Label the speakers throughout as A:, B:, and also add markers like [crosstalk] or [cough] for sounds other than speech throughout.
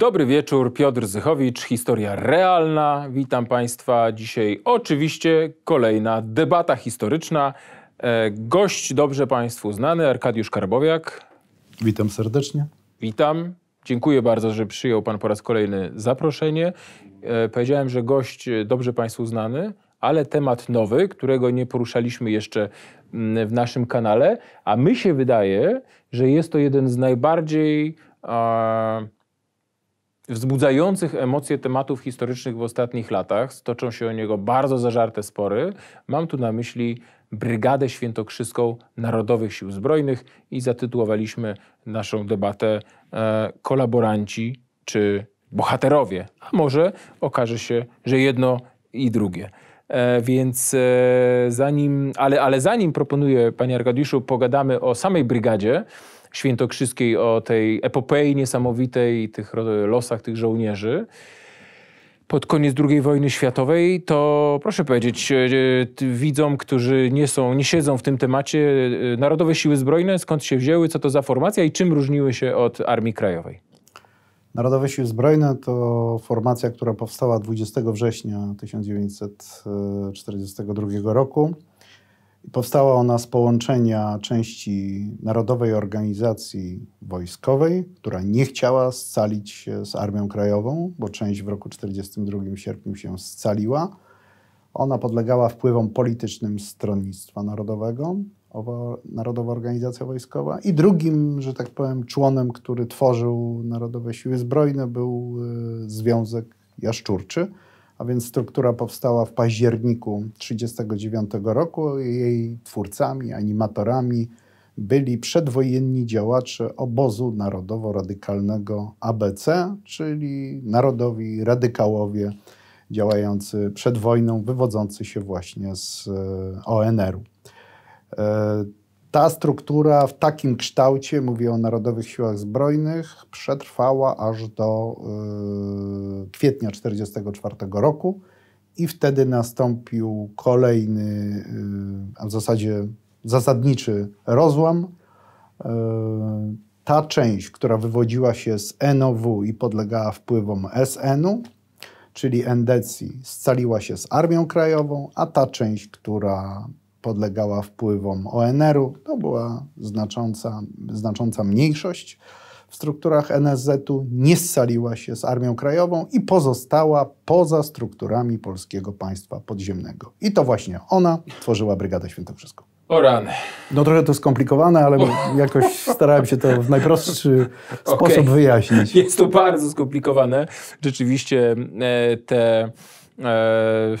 A: Dobry wieczór, Piotr Zychowicz, historia realna. Witam Państwa dzisiaj. Oczywiście kolejna debata historyczna. E, gość dobrze Państwu znany, Arkadiusz Karbowiak.
B: Witam serdecznie.
A: Witam. Dziękuję bardzo, że przyjął Pan po raz kolejny zaproszenie. E, powiedziałem, że gość dobrze Państwu znany, ale temat nowy, którego nie poruszaliśmy jeszcze mm, w naszym kanale, a my się wydaje, że jest to jeden z najbardziej wzbudzających emocje tematów historycznych w ostatnich latach. Stoczą się o niego bardzo zażarte spory. Mam tu na myśli Brygadę Świętokrzyską Narodowych Sił Zbrojnych i zatytułowaliśmy naszą debatę e, Kolaboranci czy Bohaterowie. A może okaże się, że jedno i drugie. E, więc e, zanim, ale, ale zanim proponuję, panie Arkadiuszu, pogadamy o samej brygadzie, świętokrzyskiej, o tej epopei niesamowitej, tych losach tych żołnierzy pod koniec II wojny światowej, to proszę powiedzieć e, e, widzom, którzy nie są, nie siedzą w tym temacie, e, Narodowe Siły Zbrojne, skąd się wzięły, co to za formacja i czym różniły się od Armii Krajowej?
B: Narodowe Siły Zbrojne to formacja, która powstała 20 września 1942 roku Powstała ona z połączenia części Narodowej Organizacji Wojskowej, która nie chciała scalić się z Armią Krajową, bo część w roku 42 sierpniu się scaliła. Ona podlegała wpływom politycznym Stronnictwa Narodowego, owa Narodowa Organizacja Wojskowa. I drugim, że tak powiem, członem, który tworzył Narodowe Siły Zbrojne, był e, Związek Jaszczurczy a więc struktura powstała w październiku 1939 roku. Jej twórcami, animatorami byli przedwojenni działacze obozu narodowo-radykalnego ABC, czyli narodowi radykałowie działający przed wojną, wywodzący się właśnie z e, ONR-u. E, ta struktura w takim kształcie, mówię o Narodowych Siłach Zbrojnych, przetrwała aż do yy, kwietnia 1944 roku i wtedy nastąpił kolejny, yy, a w zasadzie zasadniczy rozłam. Yy, ta część, która wywodziła się z NOW i podlegała wpływom SN-u, czyli endecji, scaliła się z Armią Krajową, a ta część, która podlegała wpływom ONR-u. To była znacząca, znacząca mniejszość w strukturach NSZ-u, nie scaliła się z Armią Krajową i pozostała poza strukturami polskiego państwa podziemnego. I to właśnie ona tworzyła Brygadę Świętokrzyską. O rany. No trochę to skomplikowane, ale jakoś starałem się to w najprostszy [laughs] sposób okay. wyjaśnić.
A: Jest to bardzo skomplikowane. Rzeczywiście e, te... E,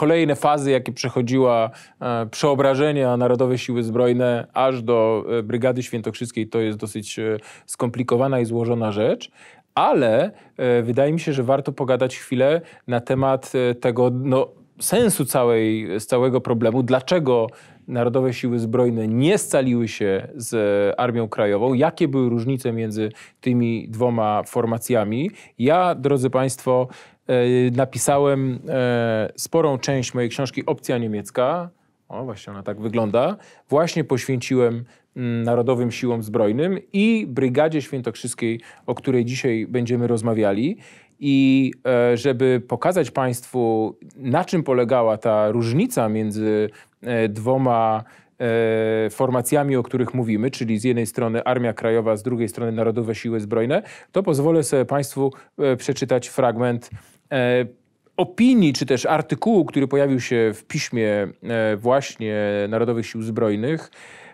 A: kolejne fazy, jakie przechodziła e, przeobrażenia Narodowe Siły Zbrojne aż do e, Brygady Świętokrzyskiej, to jest dosyć e, skomplikowana i złożona rzecz ale wydaje mi się, że warto pogadać chwilę na temat tego no, sensu całej, z całego problemu, dlaczego Narodowe Siły Zbrojne nie scaliły się z Armią Krajową, jakie były różnice między tymi dwoma formacjami. Ja, drodzy Państwo, E, napisałem e, sporą część mojej książki Opcja Niemiecka. O, właśnie ona tak wygląda. Właśnie poświęciłem mm, Narodowym Siłom Zbrojnym i Brygadzie Świętokrzyskiej, o której dzisiaj będziemy rozmawiali. I e, żeby pokazać Państwu, na czym polegała ta różnica między dwoma formacjami, o których mówimy, czyli z jednej strony Armia Krajowa, z drugiej strony Narodowe Siły Zbrojne, to pozwolę sobie Państwu przeczytać fragment E, opinii, czy też artykułu, który pojawił się w piśmie e, właśnie Narodowych Sił Zbrojnych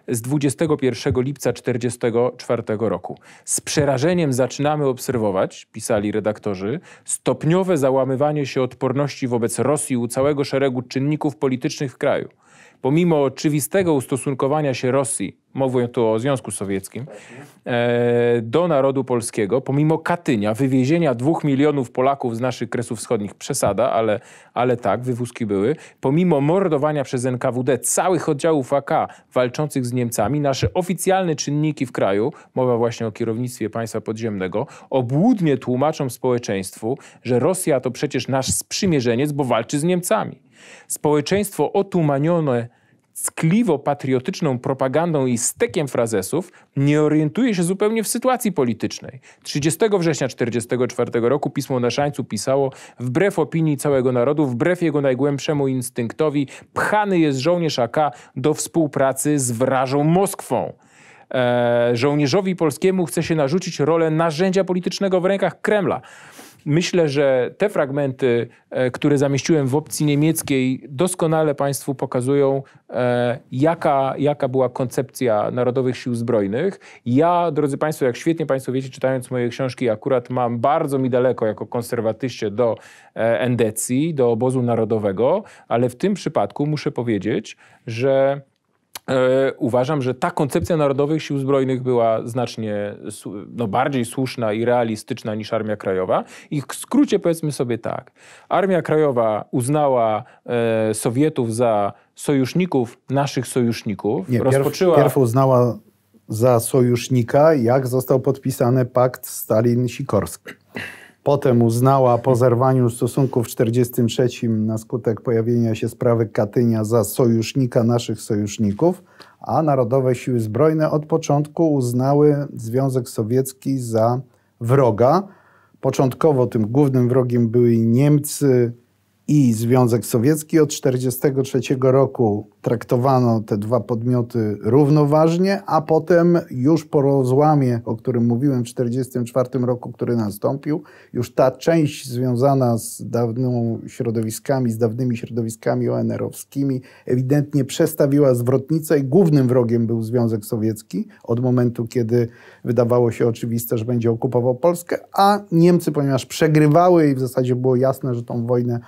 A: z 21 lipca 1944 roku. Z przerażeniem zaczynamy obserwować, pisali redaktorzy, stopniowe załamywanie się odporności wobec Rosji u całego szeregu czynników politycznych w kraju – pomimo oczywistego ustosunkowania się Rosji, mówię tu o Związku Sowieckim, e, do narodu polskiego, pomimo Katynia, wywiezienia dwóch milionów Polaków z naszych kresów wschodnich, przesada, ale, ale tak, wywózki były, pomimo mordowania przez NKWD całych oddziałów AK walczących z Niemcami, nasze oficjalne czynniki w kraju, mowa właśnie o kierownictwie państwa podziemnego, obłudnie tłumaczą społeczeństwu, że Rosja to przecież nasz sprzymierzeniec, bo walczy z Niemcami. Społeczeństwo otumanione ckliwo-patriotyczną propagandą i stekiem frazesów nie orientuje się zupełnie w sytuacji politycznej. 30 września 1944 roku pismo na Szańcu pisało wbrew opinii całego narodu, wbrew jego najgłębszemu instynktowi, pchany jest żołnierz AK do współpracy z wrażą Moskwą. Eee, żołnierzowi polskiemu chce się narzucić rolę narzędzia politycznego w rękach Kremla. Myślę, że te fragmenty, e, które zamieściłem w opcji niemieckiej, doskonale Państwu pokazują, e, jaka, jaka była koncepcja Narodowych Sił Zbrojnych. Ja, drodzy Państwo, jak świetnie Państwo wiecie, czytając moje książki, akurat mam bardzo mi daleko jako konserwatyście do e, endecji, do obozu narodowego, ale w tym przypadku muszę powiedzieć, że E, uważam, że ta koncepcja Narodowych Sił Zbrojnych była znacznie no, bardziej słuszna i realistyczna niż Armia Krajowa. I w skrócie powiedzmy sobie tak. Armia Krajowa uznała e, Sowietów za sojuszników naszych sojuszników. Nie, rozpoczęła... Pierw, pierw
B: uznała za sojusznika, jak został podpisany pakt Stalin-Sikorski. Potem uznała po zerwaniu stosunków w 1943 na skutek pojawienia się sprawy Katynia za sojusznika naszych sojuszników, a Narodowe Siły Zbrojne od początku uznały Związek Sowiecki za wroga. Początkowo tym głównym wrogiem byli Niemcy, i Związek Sowiecki. Od 1943 roku traktowano te dwa podmioty równoważnie, a potem już po rozłamie, o którym mówiłem w 1944 roku, który nastąpił, już ta część związana z dawnymi środowiskami, z dawnymi środowiskami ONR-owskimi ewidentnie przestawiła zwrotnicę i głównym wrogiem był Związek Sowiecki od momentu, kiedy wydawało się oczywiste, że będzie okupował Polskę, a Niemcy, ponieważ przegrywały i w zasadzie było jasne, że tą wojnę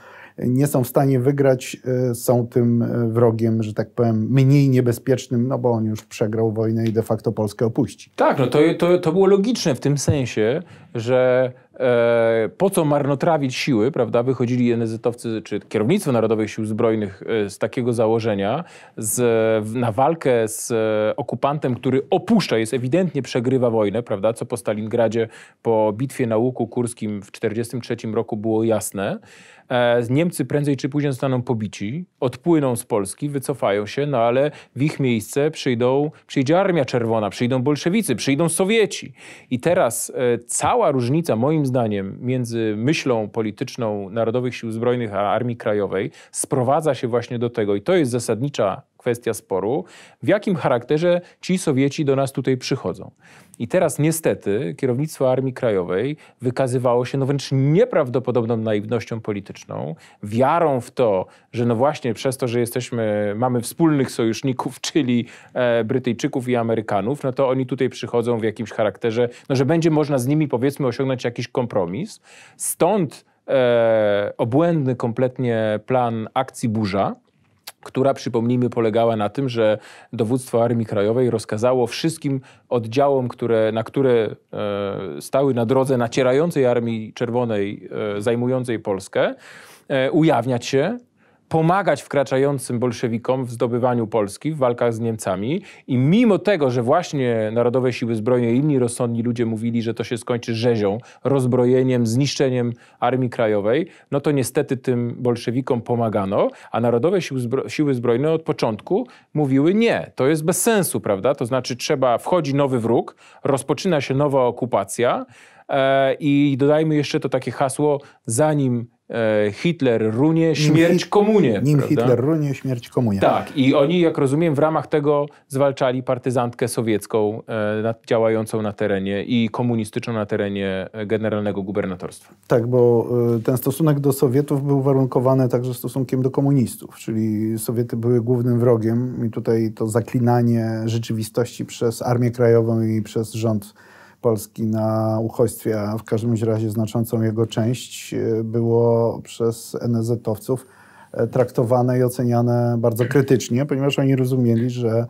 B: nie są w stanie wygrać, e, są tym e, wrogiem, że tak powiem, mniej niebezpiecznym, no bo on już przegrał wojnę i de facto Polskę opuści.
A: Tak, no to, to, to było logiczne w tym sensie, że E, po co marnotrawić siły, prawda? Wychodzili NZ-owcy czy kierownictwo Narodowych Sił Zbrojnych e, z takiego założenia z, na walkę z e, okupantem, który opuszcza, jest ewidentnie przegrywa wojnę, prawda? Co po Stalingradzie, po bitwie na Łuku Kurskim w 1943 roku było jasne. Niemcy prędzej czy później zostaną pobici, odpłyną z Polski, wycofają się, no ale w ich miejsce przyjdą, przyjdzie Armia Czerwona, przyjdą bolszewicy, przyjdą Sowieci. I teraz cała różnica moim zdaniem między myślą polityczną Narodowych Sił Zbrojnych a Armii Krajowej sprowadza się właśnie do tego, i to jest zasadnicza kwestia sporu, w jakim charakterze ci Sowieci do nas tutaj przychodzą. I teraz niestety kierownictwo Armii Krajowej wykazywało się no wręcz nieprawdopodobną naiwnością polityczną, wiarą w to, że no właśnie przez to, że jesteśmy, mamy wspólnych sojuszników, [laughs] czyli e, Brytyjczyków i Amerykanów, no to oni tutaj przychodzą w jakimś charakterze, no że będzie można z nimi powiedzmy osiągnąć jakiś kompromis. Stąd e, obłędny kompletnie plan akcji burza, która, przypomnijmy, polegała na tym, że dowództwo Armii Krajowej rozkazało wszystkim oddziałom, które, na które e, stały na drodze nacierającej Armii Czerwonej e, zajmującej Polskę, e, ujawniać się pomagać wkraczającym bolszewikom w zdobywaniu Polski, w walkach z Niemcami. I mimo tego, że właśnie Narodowe Siły Zbrojne i inni rozsądni ludzie mówili, że to się skończy rzezią, rozbrojeniem, zniszczeniem Armii Krajowej, no to niestety tym bolszewikom pomagano, a Narodowe Siły, Siły Zbrojne od początku mówiły nie, to jest bez sensu, prawda? To znaczy trzeba, wchodzi nowy wróg, rozpoczyna się nowa okupacja, e, i dodajmy jeszcze to takie hasło, zanim E, Hitler runie, śmierć nim, komunie. Nim prawda? Hitler
B: runie, śmierć komunie. Tak,
A: i oni, jak rozumiem, w ramach tego zwalczali partyzantkę sowiecką e, działającą na terenie i komunistyczną na terenie e, generalnego gubernatorstwa.
B: Tak, bo e, ten stosunek do Sowietów był warunkowany także stosunkiem do komunistów, czyli Sowiety były głównym wrogiem i tutaj to zaklinanie rzeczywistości przez Armię Krajową i przez rząd Polski na uchodźstwie, a w każdym razie znaczącą jego część e, było przez NZ-owców e, traktowane i oceniane bardzo krytycznie, ponieważ oni rozumieli, że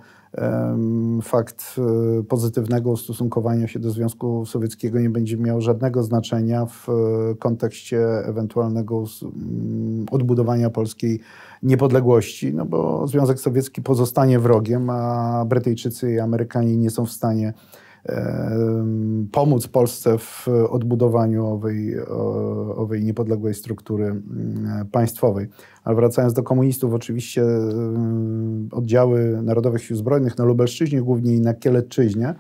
B: fakt e, pozytywnego ustosunkowania się do Związku Sowieckiego nie będzie miał żadnego znaczenia w kontekście ewentualnego odbudowania polskiej niepodległości, no bo Związek Sowiecki pozostanie wrogiem, a Brytyjczycy i Amerykanie nie są w stanie pomóc Polsce w odbudowaniu owej, owej niepodległej struktury państwowej. Ale wracając do komunistów, oczywiście oddziały Narodowych Sił Zbrojnych na Lubelszczyźnie głównie i na Kieletczyźnie,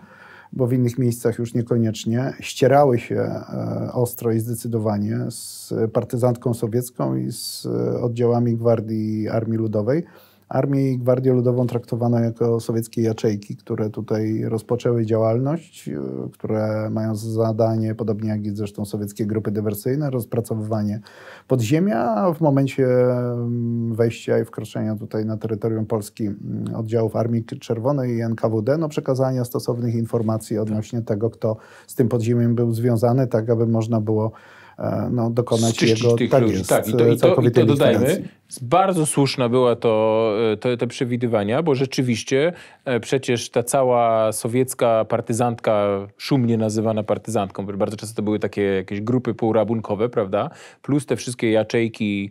B: bo w innych miejscach już niekoniecznie, ścierały się e, ostro i zdecydowanie z partyzantką sowiecką i z e, oddziałami Gwardii Armii Ludowej armię i Gwardię Ludową traktowano jako sowieckie jaczejki, które tutaj rozpoczęły działalność, e, które mają zadanie, podobnie jak i zresztą sowieckie grupy dywersyjne, rozpracowywanie podziemia, a w momencie mm, wejścia i wkroczenia tutaj na terytorium Polski mm, oddziałów Armii Czerwonej i NKWD, no przekazania stosownych informacji tak. odnośnie tego, kto z tym podziemiem był związany, tak aby można było E, no, dokonać Zczyścić jego tych tak ludzi. Jest, tak, i to, i to, i to dodajmy.
A: Bardzo słuszna była to, e, to, te przewidywania, bo rzeczywiście e, przecież ta cała sowiecka partyzantka, szumnie nazywana partyzantką, bardzo często to były takie jakieś grupy półrabunkowe, prawda? Plus te wszystkie jaczejki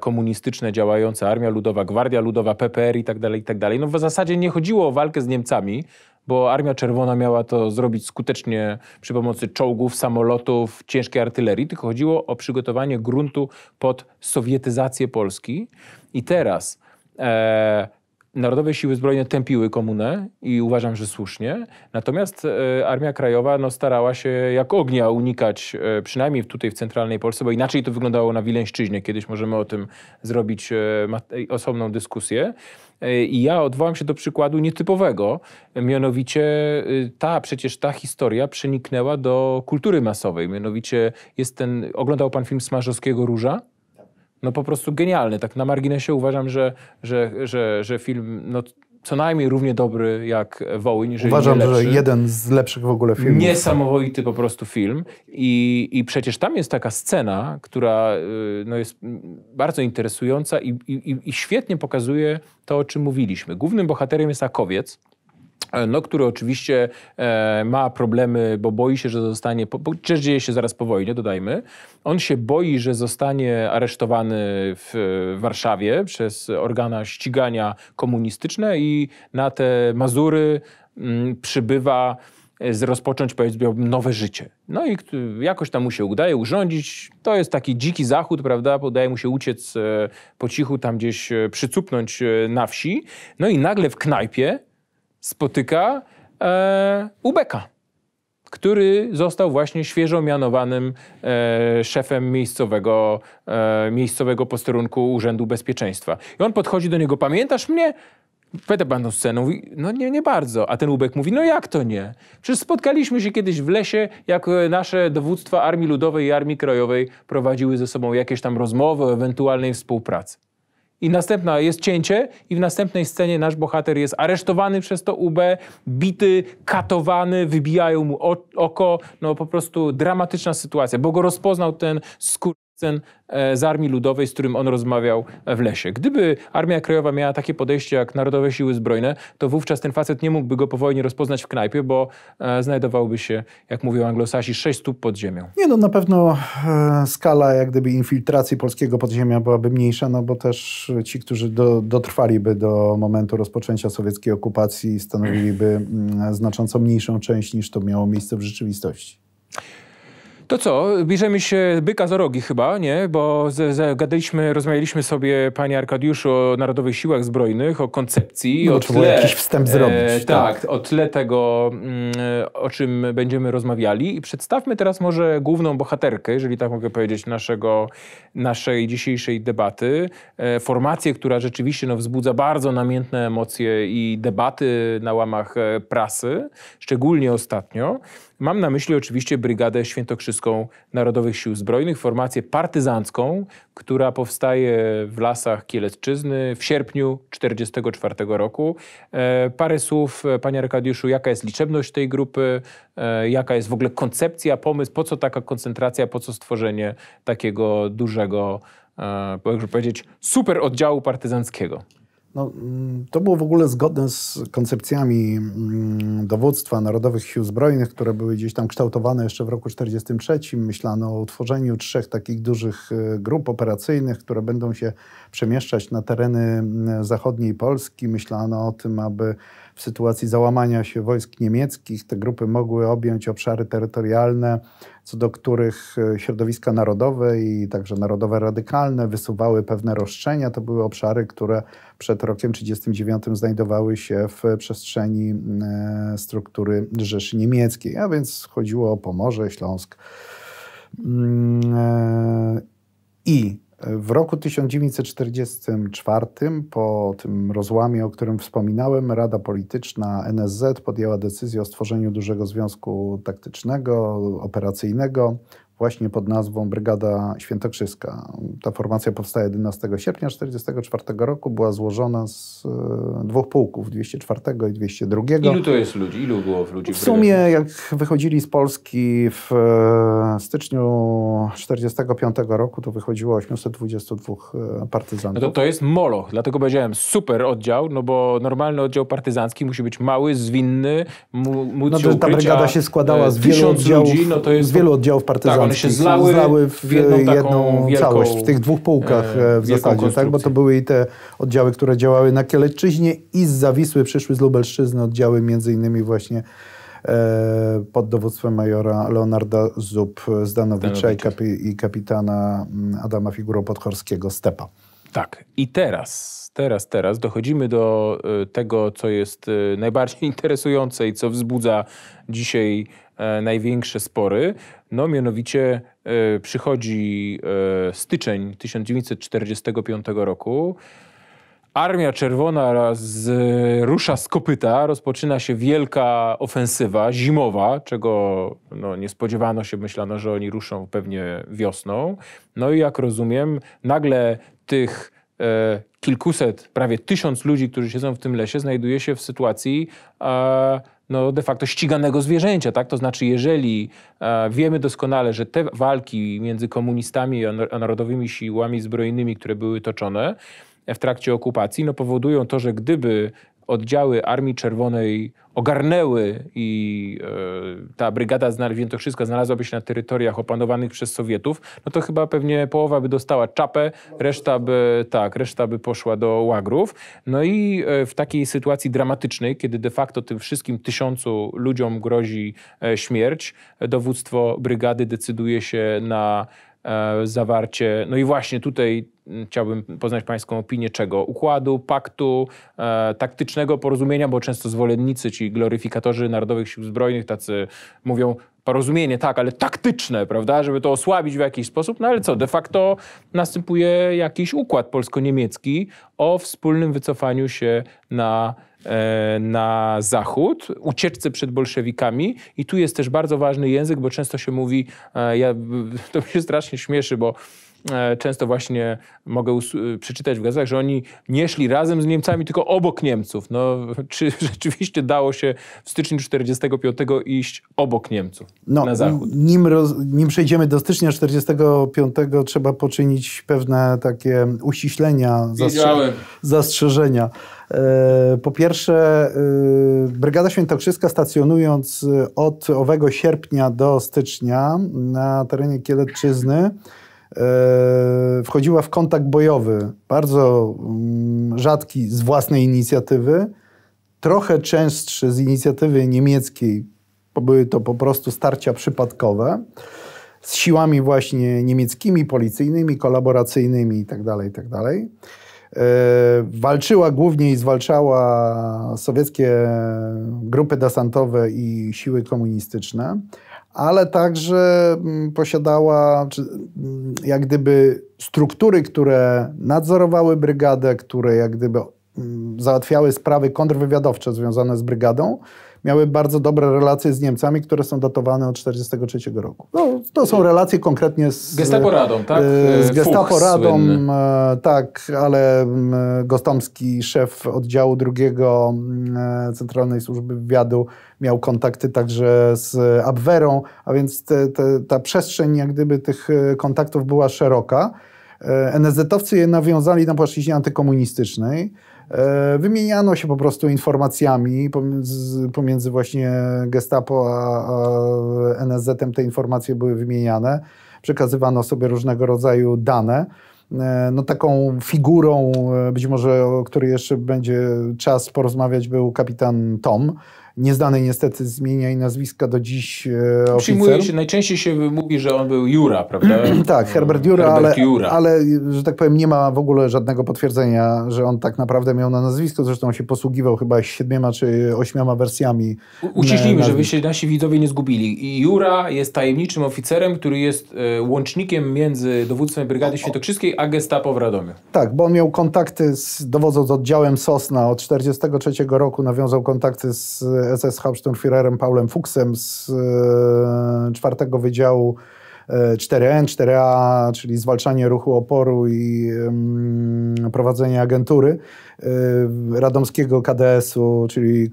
A: komunistyczne działające, Armia Ludowa, Gwardia Ludowa, PPR i tak dalej, i tak dalej. No w zasadzie nie chodziło o walkę z Niemcami, bo Armia Czerwona miała to zrobić skutecznie przy pomocy czołgów, samolotów, ciężkiej artylerii, tylko chodziło o przygotowanie gruntu pod sowietyzację Polski. I teraz e, Narodowe Siły Zbrojne tępiły komunę i uważam, że słusznie. Natomiast e, Armia Krajowa no, starała się jak ognia unikać, e, przynajmniej tutaj w centralnej Polsce, bo inaczej to wyglądało na Wileńszczyźnie. Kiedyś możemy o tym zrobić e, osobną dyskusję. I ja odwołam się do przykładu nietypowego, mianowicie ta, przecież ta historia przeniknęła do kultury masowej. Mianowicie jest ten, oglądał pan film Smarzowskiego Róża? no po prostu genialny. Tak na marginesie uważam, że, że, że, że film no, co najmniej równie dobry jak Wołyń, jeżeli Uważam, nie że jeden
B: z lepszych w ogóle filmów.
A: Niesamowity po prostu film. I, i przecież tam jest taka scena, która y, no, jest bardzo interesująca i, i, i świetnie pokazuje to, o czym mówiliśmy. Głównym bohaterem jest Akowiec, E, no, który oczywiście e, ma problemy, bo boi się, że zostanie, bo też dzieje się zaraz po wojnie, dodajmy. On się boi, że zostanie aresztowany w, w, Warszawie przez organa ścigania komunistyczne i na te Mazury m, mm, przybywa e, z rozpocząć, powiedziałbym, nowe życie. No i jakoś tam mu się udaje urządzić. To jest taki dziki zachód, prawda? Udaje mu się uciec e, po cichu, tam gdzieś przycupnąć na wsi. No i nagle w knajpie spotyka e, Ubeka, który został właśnie świeżo mianowanym e, szefem miejscowego, e, miejscowego posterunku Urzędu Bezpieczeństwa. I on podchodzi do niego, pamiętasz mnie? Wtedy Pan tą scenę mówi, no nie, nie bardzo. A ten Ubek mówi, no jak to nie? Przecież spotkaliśmy się kiedyś w lesie, jak e, nasze dowództwa Armii Ludowej i Armii Krajowej prowadziły ze sobą jakieś tam rozmowy o ewentualnej współpracy i następna jest cięcie i w następnej scenie nasz bohater jest aresztowany przez to UB, bity, katowany, wybijają mu oko, no po prostu dramatyczna sytuacja, bo go rozpoznał ten skór E, z Armii Ludowej, z którym on rozmawiał e, w lesie. Gdyby Armia Krajowa miała takie podejście jak Narodowe Siły Zbrojne, to wówczas ten facet nie mógłby go po wojnie rozpoznać w knajpie, bo e, znajdowałby się, jak mówią anglosasi, sześć stóp pod ziemią.
B: Nie no, na pewno skala jak gdyby infiltracji polskiego podziemia byłaby mniejsza, no bo też ci, którzy do, dotrwaliby do momentu rozpoczęcia sowieckiej okupacji stanowiliby mm, znacząco mniejszą część niż to miało miejsce w rzeczywistości.
A: To co, bierzemy się byka za rogi chyba, nie? Bo gadaliśmy, rozmawialiśmy sobie, panie Arkadiuszu, o Narodowych Siłach Zbrojnych, o koncepcji, no, o tle... jakiś wstęp e, zrobić. E, tak, tak, o tle tego, mm, o czym będziemy rozmawiali. I przedstawmy teraz może główną bohaterkę, jeżeli tak mogę powiedzieć, naszego, naszej dzisiejszej debaty. E, formację, która rzeczywiście no, wzbudza bardzo namiętne emocje i debaty na łamach e, prasy, szczególnie ostatnio. Mam na myśli oczywiście Brygadę Świętokrzyską Narodowych Sił Zbrojnych, formację partyzancką, która powstaje w lasach Kielecczyzny w sierpniu 1944 roku. E, parę słów, e, panie Arkadiuszu, jaka jest liczebność tej grupy, e, jaka jest w ogóle koncepcja, pomysł, po co taka koncentracja, po co stworzenie takiego dużego, e, jakże powiedzieć, super oddziału partyzanckiego?
B: No, mm, to było w ogóle zgodne z koncepcjami mm, dowództwa Narodowych Sił Zbrojnych, które były gdzieś tam kształtowane jeszcze w roku 1943. Myślano o utworzeniu trzech takich dużych e, grup operacyjnych, które będą się przemieszczać na tereny mm, zachodniej Polski. Myślano o tym, aby w sytuacji załamania się wojsk niemieckich te grupy mogły objąć obszary terytorialne, co do których e, środowiska narodowe i także narodowe radykalne wysuwały pewne roszczenia. To były obszary, które przed rokiem 1939 znajdowały się w przestrzeni e, struktury Rzeszy Niemieckiej, a więc chodziło o Pomorze, Śląsk. E, I w roku 1944, po tym rozłamie, o którym wspominałem, Rada Polityczna NSZ podjęła decyzję o stworzeniu dużego związku taktycznego, operacyjnego, właśnie pod nazwą Brygada Świętokrzyska. Ta formacja powstała 11 sierpnia 1944 roku, była złożona z e, dwóch pułków, 204 i 202. Ilu to jest
A: ludzi? Ilu było w ludzi? W sumie jak
B: wychodzili z Polski w e, styczniu 1945 roku, to wychodziło 822 e, partyzantów. No to,
A: to jest moloch, dlatego powiedziałem super oddział, no bo normalny oddział partyzancki musi być mały, zwinny, móc no, Ta brygada się składała z wielu oddziałów, ludzi, no
B: to jest... z wielu oddziałów partyzanckich. Tak, one się zlały, zlały w, w jedną, jedną wielką, całość, w tych dwóch półkach e, e, w zasadzie, tak? bo to były i te oddziały, które działały na Kielecczyźnie i z Zawisły przyszły z Lubelszczyzny oddziały między innymi właśnie e, pod dowództwem majora Leonarda Zub Zdanowicza, I, kapi, i kapitana mm, Adama Figuro Podchorskiego Stepa.
A: Tak. I teraz, teraz, teraz dochodzimy do y, tego, co jest y, najbardziej [laughs] interesujące i co wzbudza dzisiaj e, największe spory. No mianowicie y, przychodzi styczeń 1945 roku. Armia Czerwona y, rusza z kopyta, rozpoczyna się wielka ofensywa zimowa, czego no, nie spodziewano się, myślano, że oni ruszą pewnie wiosną. No i jak rozumiem, nagle tych e, kilkuset, prawie tysiąc ludzi, którzy siedzą w tym lesie, znajduje się w sytuacji no, de facto ściganego zwierzęcia. Tak? To znaczy, jeżeli e, wiemy doskonale, że te walki między komunistami a, a narodowymi siłami zbrojnymi, które były toczone, w trakcie okupacji, no powodują to, że gdyby oddziały Armii Czerwonej ogarnęły i e, ta brygada Znalwiętokrzyska znalazłaby się na terytoriach opanowanych przez Sowietów, no to chyba pewnie połowa by dostała czapę, reszta by, tak, reszta by poszła do łagrów. No i e, w takiej sytuacji dramatycznej, kiedy de facto tym wszystkim tysiącu ludziom grozi e, śmierć, dowództwo brygady decyduje się na e, zawarcie, no i właśnie tutaj chciałbym poznać Pańską opinię czego? Układu, paktu, e, taktycznego porozumienia, bo często zwolennicy, ci gloryfikatorzy Narodowych Sił Zbrojnych, tacy mówią porozumienie, tak, ale taktyczne, prawda, żeby to osłabić w jakiś sposób, no ale co, de facto następuje jakiś układ polsko-niemiecki o wspólnym wycofaniu się na e, na zachód, ucieczce przed bolszewikami i tu jest też bardzo ważny język, bo często się mówi, e, ja, to mi się strasznie śmieszy, bo E, często właśnie mogę y, przeczytać w gazetach, że oni nie szli razem z Niemcami, tylko obok Niemców. No, [laughs] czy rzeczywiście dało się w styczniu 45 iść obok Niemców
B: no, na zachód? Nim, roz, nim przejdziemy do stycznia 45, trzeba poczynić pewne takie uściślenia, zastrze zastrzeżenia. E, po pierwsze, y, Brygada Świętokrzyska stacjonując y, od owego sierpnia do stycznia na terenie Kieletczyzny E, wchodziła w kontakt bojowy, bardzo mm, rzadki z własnej inicjatywy, trochę częstszy z inicjatywy niemieckiej, bo były to po prostu starcia przypadkowe z siłami właśnie niemieckimi, policyjnymi, kolaboracyjnymi itd. Tak itd. Tak e, walczyła głównie i zwalczała sowieckie grupy desantowe i siły komunistyczne ale także mm, posiadała mm, jak gdyby struktury, które nadzorowały brygadę, które jak gdyby mm, załatwiały sprawy kontrwywiadowcze związane z brygadą miały bardzo dobre relacje z Niemcami, które są datowane od 1943 roku. No, to są relacje konkretnie z... Gestapo Radą, tak? Y, y, z Gestapo Radą, y, tak, ale mm, Gostomski, szef oddziału drugiego Centralnej Służby Wywiadu, miał kontakty także z Abwerą, a więc te, te, ta przestrzeń jak gdyby tych kontaktów była szeroka. NSZ-owcy je nawiązali na płaszczyźnie antykomunistycznej. E, wymieniano się po prostu informacjami pomiędzy, pomiędzy właśnie Gestapo a, a nsz Te informacje były wymieniane, przekazywano sobie różnego rodzaju dane e, no, taką figurą, e, być może o której jeszcze będzie czas porozmawiać, był kapitan Tom, nieznanej niestety zmienia i nazwiska do dziś e, oficer. Przyjmuje się,
A: najczęściej się mówi, że on był Jura, prawda? [clears throat] tak, Herbert Jura, Herbert ale, Jura.
B: ale, że tak powiem, nie ma w ogóle żadnego potwierdzenia, że on tak naprawdę miał na nazwisko. Zresztą się posługiwał chyba siedmioma czy ośmioma wersjami. uciśnijmy, żeby się nasi widzowie nie zgubili.
A: I Jura jest tajemniczym oficerem, który jest e, łącznikiem między dowództwem Brygady Świętokrzyskiej a Gestapo w Radomiu.
B: Tak, bo on miał kontakty z dowodząc oddziałem Sosna od 1943 roku, nawiązał kontakty z e, SS Hauptsturmführerem Paulem Fuchsem z e, czwartego Wydziału 4N, e, 4A, czyli zwalczanie ruchu oporu i prowadzenie agentury. Y, radomskiego KDS-u, czyli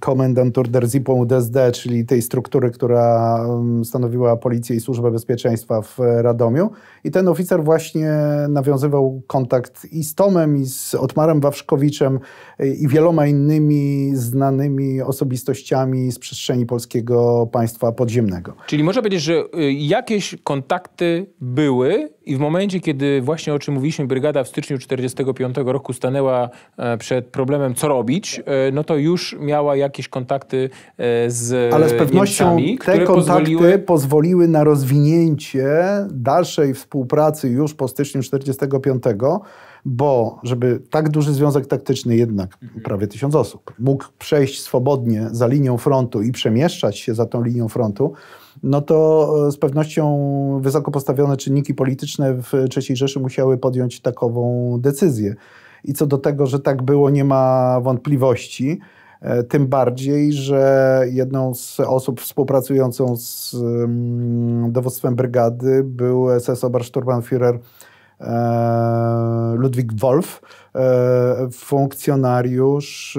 B: Komendantur der Zipą DSD, czyli tej struktury, która mm, stanowiła Policję i Służbę Bezpieczeństwa w Radomiu. I ten oficer właśnie nawiązywał kontakt i z Tomem, i z Otmarem Wawrzkowiczem, y, i wieloma innymi znanymi osobistościami z przestrzeni polskiego państwa podziemnego.
A: Czyli można powiedzieć, że y, jakieś kontakty były i w momencie, kiedy właśnie o czym mówiliśmy, brygada w styczniu 1945 roku stanęła e, przed problemem, co robić, e, no to już miała jakieś kontakty e, z Ale z pewnością Niemcami, te kontakty pozwoliły...
B: pozwoliły na rozwinięcie dalszej współpracy już po styczniu 45, bo żeby tak duży związek taktyczny jednak, mhm. prawie tysiąc osób, mógł przejść swobodnie za linią frontu i przemieszczać się za tą linią frontu, no to z pewnością wysoko postawione czynniki polityczne w III Rzeszy musiały podjąć takową decyzję i co do tego, że tak było, nie ma wątpliwości. E, tym bardziej, że jedną z osób współpracującą z mm, dowództwem brygady był SS Obersturmbannführer e, Ludwig Wolf, e, funkcjonariusz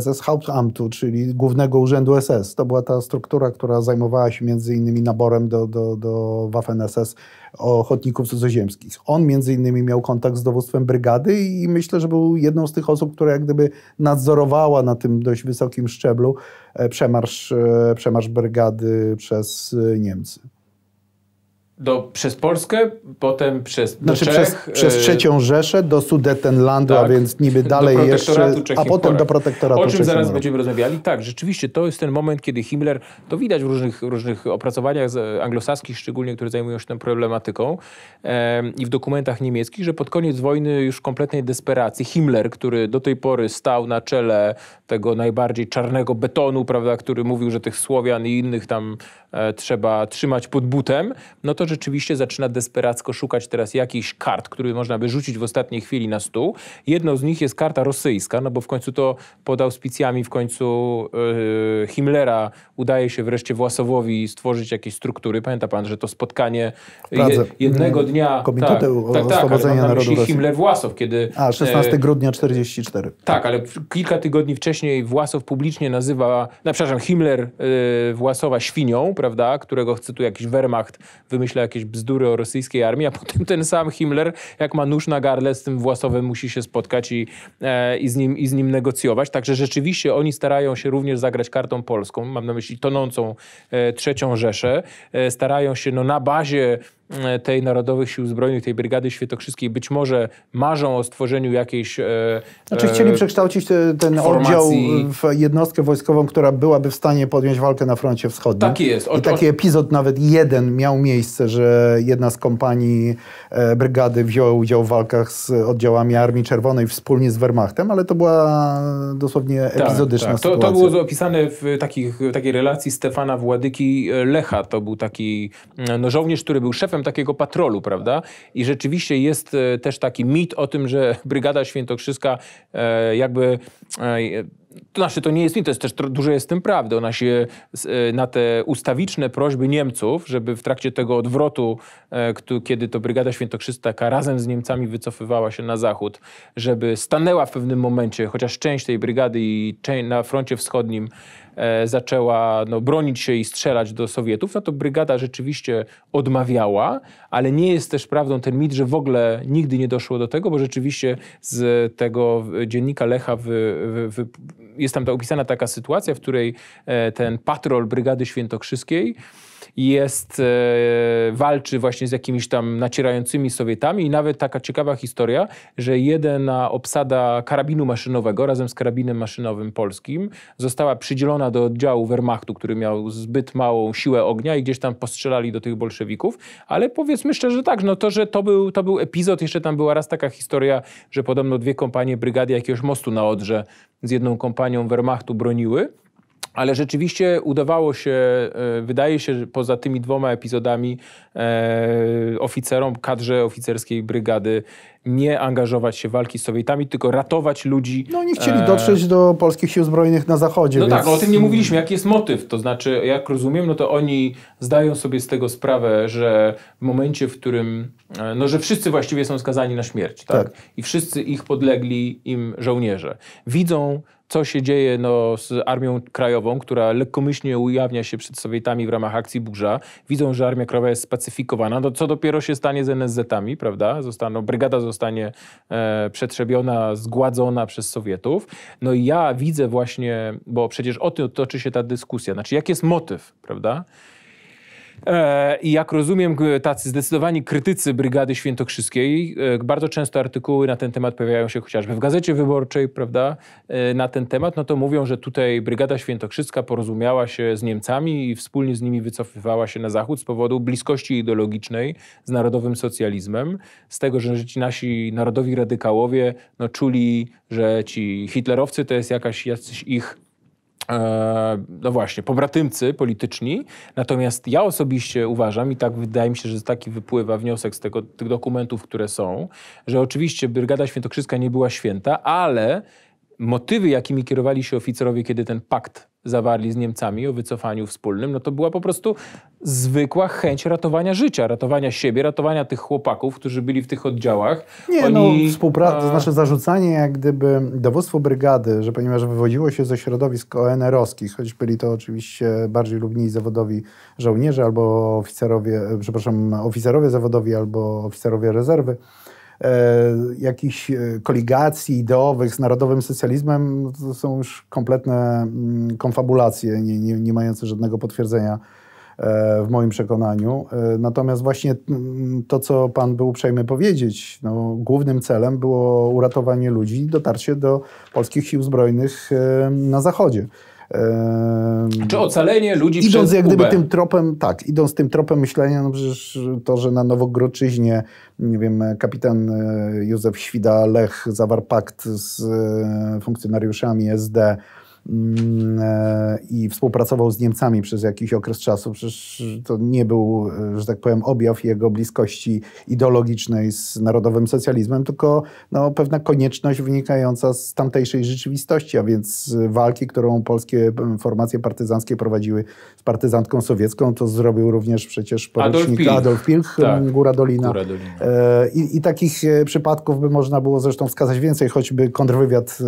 B: SS Hauptamtu, czyli Głównego Urzędu SS. To była ta struktura, która zajmowała się między innymi naborem do, do, do Waffen SS ochotników cudzoziemskich. On między innymi miał kontakt z dowództwem brygady i myślę, że był jedną z tych osób, która jak gdyby nadzorowała na tym dość wysokim szczeblu e, przemarsz, e, przemarsz brygady przez e, Niemcy
A: do, przez Polskę, potem przez znaczy Czech, przez, e... Y, przez trzecią
B: Rzeszę do Sudetenlandu, tak, a więc niby [laughs] dalej jeszcze, a potem do protektoratu O czym zaraz będziemy
A: rozmawiali. Tak, rzeczywiście to jest ten moment, kiedy Himmler, to widać w różnych, różnych opracowaniach e, anglosaskich szczególnie, które zajmują się tą problematyką e, i w dokumentach niemieckich, że pod koniec wojny już w kompletnej desperacji Himmler, który do tej pory stał na czele tego najbardziej czarnego betonu, prawda, który mówił, że tych Słowian i innych tam E, trzeba trzymać pod butem, no to rzeczywiście zaczyna desperacko szukać teraz jakichś kart, które można by rzucić w ostatniej chwili na stół. Jedną z nich jest karta rosyjska, no bo w końcu to pod auspicjami w końcu yy, Himmlera udaje się wreszcie Własowowi stworzyć jakieś struktury. Pamięta pan, że to spotkanie je, jednego mm, dnia... Komitetu tak, tak, tak, ale Narodu Himmler-Własow, kiedy... A, 16 e, grudnia 44. Tak, ale kilka tygodni wcześniej Własow publicznie nazywa, no, przepraszam, Himmler yy, Własowa świnią, prawda? prawda, którego chce tu jakiś Wehrmacht, wymyśla jakieś bzdury o rosyjskiej armii, a [laughs] potem ten sam Himmler, jak ma nóż na gardle, z tym własowym musi się spotkać i, e, i, z, nim, i z nim negocjować. Także rzeczywiście oni starają się również zagrać kartą polską, mam na myśli tonącą e, trzecią Rzeszę, e, starają się no, na bazie E, tej Narodowych Sił Zbrojnych, tej Brygady Świętokrzyskiej być może marzą o stworzeniu jakiejś... E, znaczy chcieli e, przekształcić
B: te, ten formacji. oddział w jednostkę wojskową, która byłaby w stanie podjąć walkę na froncie wschodnim. Taki jest. O, I taki o... epizod nawet jeden miał miejsce, że jedna z kompanii brygady wzięła udział w walkach z oddziałami Armii Czerwonej wspólnie z Wehrmachtem, ale to była dosłownie tak, epizodyczna tak, tak. sytuacja. To, to było
A: opisane w takich, takiej relacji Stefana Władyki Lecha. To był taki mm, no, żołnierz, który był szefem szefem takiego patrolu, prawda? I rzeczywiście jest e, też taki mit o tym, że [laughs] Brygada Świętokrzyska e, jakby... E, to znaczy, to nie jest mit, to jest też dużo jest tym prawdy. Ona się na te ustawiczne prośby Niemców, żeby w trakcie tego odwrotu, kiedy to Brygada Świętokrzyska razem z Niemcami wycofywała się na zachód, żeby stanęła w pewnym momencie, chociaż część tej brygady i na froncie wschodnim E, zaczęła no, bronić się i strzelać do Sowietów, no to brygada rzeczywiście odmawiała, ale nie jest też prawdą ten mit, że w ogóle nigdy nie doszło do tego, bo rzeczywiście z tego dziennika Lecha wy, wy, wy, jest tam opisana taka sytuacja, w której e, ten patrol brygady świętokrzyskiej jest, e, walczy właśnie z jakimiś tam nacierającymi Sowietami i nawet taka ciekawa historia, że jedna obsada karabinu maszynowego razem z karabinem maszynowym polskim została przydzielona do oddziału Wehrmachtu, który miał zbyt małą siłę ognia i gdzieś tam postrzelali do tych bolszewików, ale powiedzmy szczerze tak, no to, że to był, to był epizod, jeszcze tam była raz taka historia, że podobno dwie kompanie brygady jakiegoś mostu na Odrze z jedną kompanią Wehrmachtu broniły. Ale rzeczywiście udawało się, e, wydaje się, że poza tymi dwoma epizodami e, oficerom, kadrze oficerskiej brygady nie angażować się w walki z Sowietami, tylko ratować ludzi. No oni chcieli e... dotrzeć
B: do polskich sił zbrojnych na zachodzie. No tak, więc... tak, o tym nie mówiliśmy.
A: Jaki jest motyw? To znaczy, jak rozumiem, no to oni zdają sobie z tego sprawę, że w momencie, w którym, e, no że wszyscy właściwie są skazani na śmierć, tak? tak. I wszyscy ich podlegli im żołnierze. Widzą co się dzieje no, z Armią Krajową, która lekkomyślnie ujawnia się przed Sowietami w ramach akcji Burza. Widzą, że Armia Krajowa jest spacyfikowana. No, co dopiero się stanie z NSZ-ami, prawda? Zostaną, no, brygada zostanie e, przetrzebiona, zgładzona przez Sowietów. No i ja widzę właśnie, bo przecież o tym toczy się ta dyskusja. Znaczy, jaki jest motyw, prawda? E, I jak rozumiem, tacy zdecydowani krytycy Brygady Świętokrzyskiej, e, bardzo często artykuły na ten temat pojawiają się chociażby w Gazecie Wyborczej, prawda, e, na ten temat, no to mówią, że tutaj Brygada Świętokrzyska porozumiała się z Niemcami i wspólnie z nimi wycofywała się na zachód z powodu bliskości ideologicznej z narodowym socjalizmem, z tego, że ci nasi narodowi radykałowie no, czuli, że ci hitlerowcy to jest jakaś jacyś ich E, no właśnie, pobratymcy polityczni. Natomiast ja osobiście uważam, i tak wydaje mi się, że taki wypływa wniosek z tego, tych dokumentów, które są, że oczywiście Brygada Świętokrzyska nie była święta, ale motywy, jakimi kierowali się oficerowie, kiedy ten pakt zawarli z Niemcami o wycofaniu wspólnym, no to była po prostu zwykła chęć ratowania życia, ratowania siebie, ratowania tych chłopaków, którzy byli w tych oddziałach.
B: Nie, no, Oni, no współpraca, to znaczy zarzucanie jak gdyby dowództwo brygady, że ponieważ wywodziło się ze środowisk ONR-owskich, choć byli to oczywiście bardziej lub mniej zawodowi żołnierze albo oficerowie, przepraszam, oficerowie zawodowi albo oficerowie rezerwy, E, jakichś e, koligacji ideowych z narodowym socjalizmem, to są już kompletne mm, konfabulacje, nie, nie, nie mające żadnego potwierdzenia e, w moim przekonaniu. Natomiast właśnie mm, to, co pan był uprzejmy powiedzieć, no, głównym celem było uratowanie ludzi, dotarcie do polskich sił zbrojnych na Zachodzie. Czy
A: ocalenie ludzi idąc przez jak gdyby tym
B: tropem, tak, idąc tym tropem myślenia, no przecież to, że na Nowogroczyźnie, nie wiem, kapitan e, Józef Świda Lech zawarł pakt z e, funkcjonariuszami SD, Mm, e, i współpracował z Niemcami przez jakiś okres czasu. Przecież to nie był, e, że tak powiem, objaw jego bliskości ideologicznej z narodowym socjalizmem, tylko no, pewna konieczność wynikająca z tamtejszej rzeczywistości, a więc walki, którą polskie e, formacje partyzanckie prowadziły z partyzantką sowiecką, to zrobił również przecież porucznik Adolf, Adolf Pilch, tak. Góra Dolina. Góra Dolina. I, I, takich przypadków by można było zresztą wskazać więcej, choćby kontrwywiad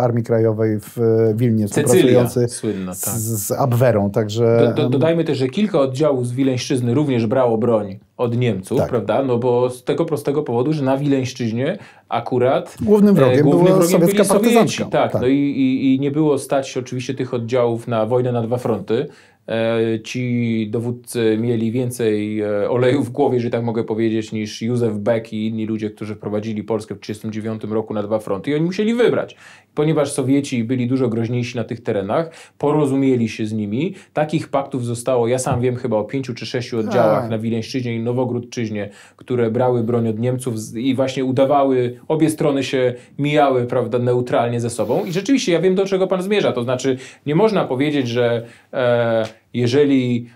B: Armii Krajowej w Wilnie współpracujący słynna, tak. z, z Abwerą. Także... Do, do, dodajmy
A: też, że kilka oddziałów z Wileńszczyzny również brało broń od Niemców, tak. prawda? No bo z tego prostego powodu, że na Wileńszczyźnie akurat głównym e, wrogiem, głównym wrogiem sowiecka partyzantka. Tak, tak, no i, i, i nie było stać oczywiście tych oddziałów na wojnę na dwa fronty. E, ci dowódcy mieli więcej e, oleju w głowie, że tak mogę powiedzieć, niż Józef Beck i inni ludzie, którzy wprowadzili Polskę w 1939 roku na dwa fronty i oni musieli wybrać. Ponieważ Sowieci byli dużo groźniejsi na tych terenach, porozumieli się z nimi. Takich paktów zostało, ja sam wiem, chyba o pięciu czy sześciu oddziałach tak. na Wileńszczyźnie i Nowogródczyźnie, które brały broń od Niemców i właśnie udawały, obie strony się mijały, prawda, neutralnie ze sobą. I rzeczywiście, ja wiem, do czego pan zmierza. To znaczy, nie można powiedzieć, że e, jeżeli,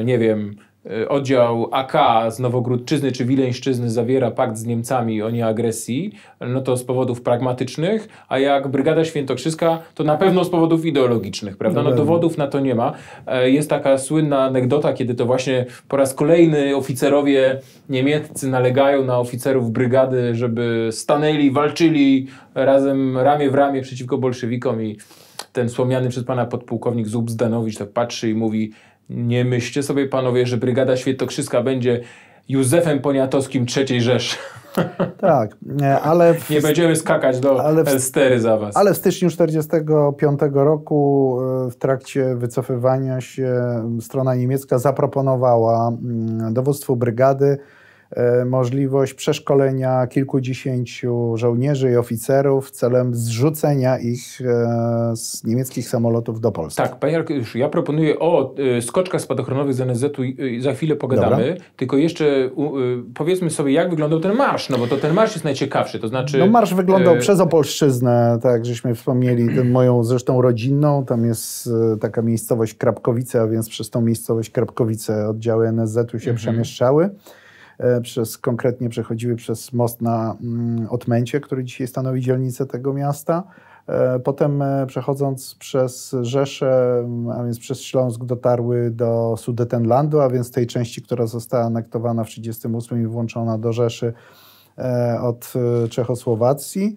A: e, nie wiem, E, oddział AK z Nowogródczyzny czy Wileńszczyzny zawiera pakt z Niemcami o nieagresji, no to z powodów pragmatycznych, a jak Brygada Świętokrzyska, to na pewno z powodów ideologicznych, prawda? No dowodów na to nie ma. E, jest taka słynna anegdota, kiedy to właśnie po raz kolejny oficerowie niemieccy nalegają na oficerów brygady, żeby stanęli, walczyli razem ramię w ramię przeciwko bolszewikom i ten wspomniany przez pana podpułkownik Zubzdanowicz tak patrzy i mówi nie myślcie sobie, panowie, że Brygada Świętokrzyska będzie Józefem Poniatowskim III Rzeszy. [laughs]
B: Tak, ale... W, nie będziemy skakać do ale za was. Ale w styczniu 1945 roku e, w trakcie wycofywania się e, strona niemiecka zaproponowała mm, dowództwu brygady E, możliwość przeszkolenia kilkudziesięciu żołnierzy i oficerów celem zrzucenia ich e, z niemieckich samolotów do Polski.
A: Tak, panie Arkadiuszu, ja proponuję o e, skoczkach spadochronowych z NZ-u za chwilę pogadamy, Dobra. tylko jeszcze powiedzmy sobie, jak wyglądał ten marsz, no bo to ten marsz jest najciekawszy, to znaczy... No marsz wyglądał e... przez
B: Opolszczyznę, tak, żeśmy wspomnieli, ten, moją zresztą rodzinną, tam jest taka miejscowość Krapkowice, a więc przez tą miejscowość Krapkowice oddziały NZ-u się mhm. przemieszczały. E, przez, konkretnie przechodziły przez most na mm, Otmęcie, który dzisiaj stanowi dzielnicę tego miasta. E, potem e, przechodząc przez Rzeszę, mm, a więc przez Śląsk, dotarły do Sudetenlandu, a więc tej części, która została anektowana w 1938 i włączona do Rzeszy od Czechosłowacji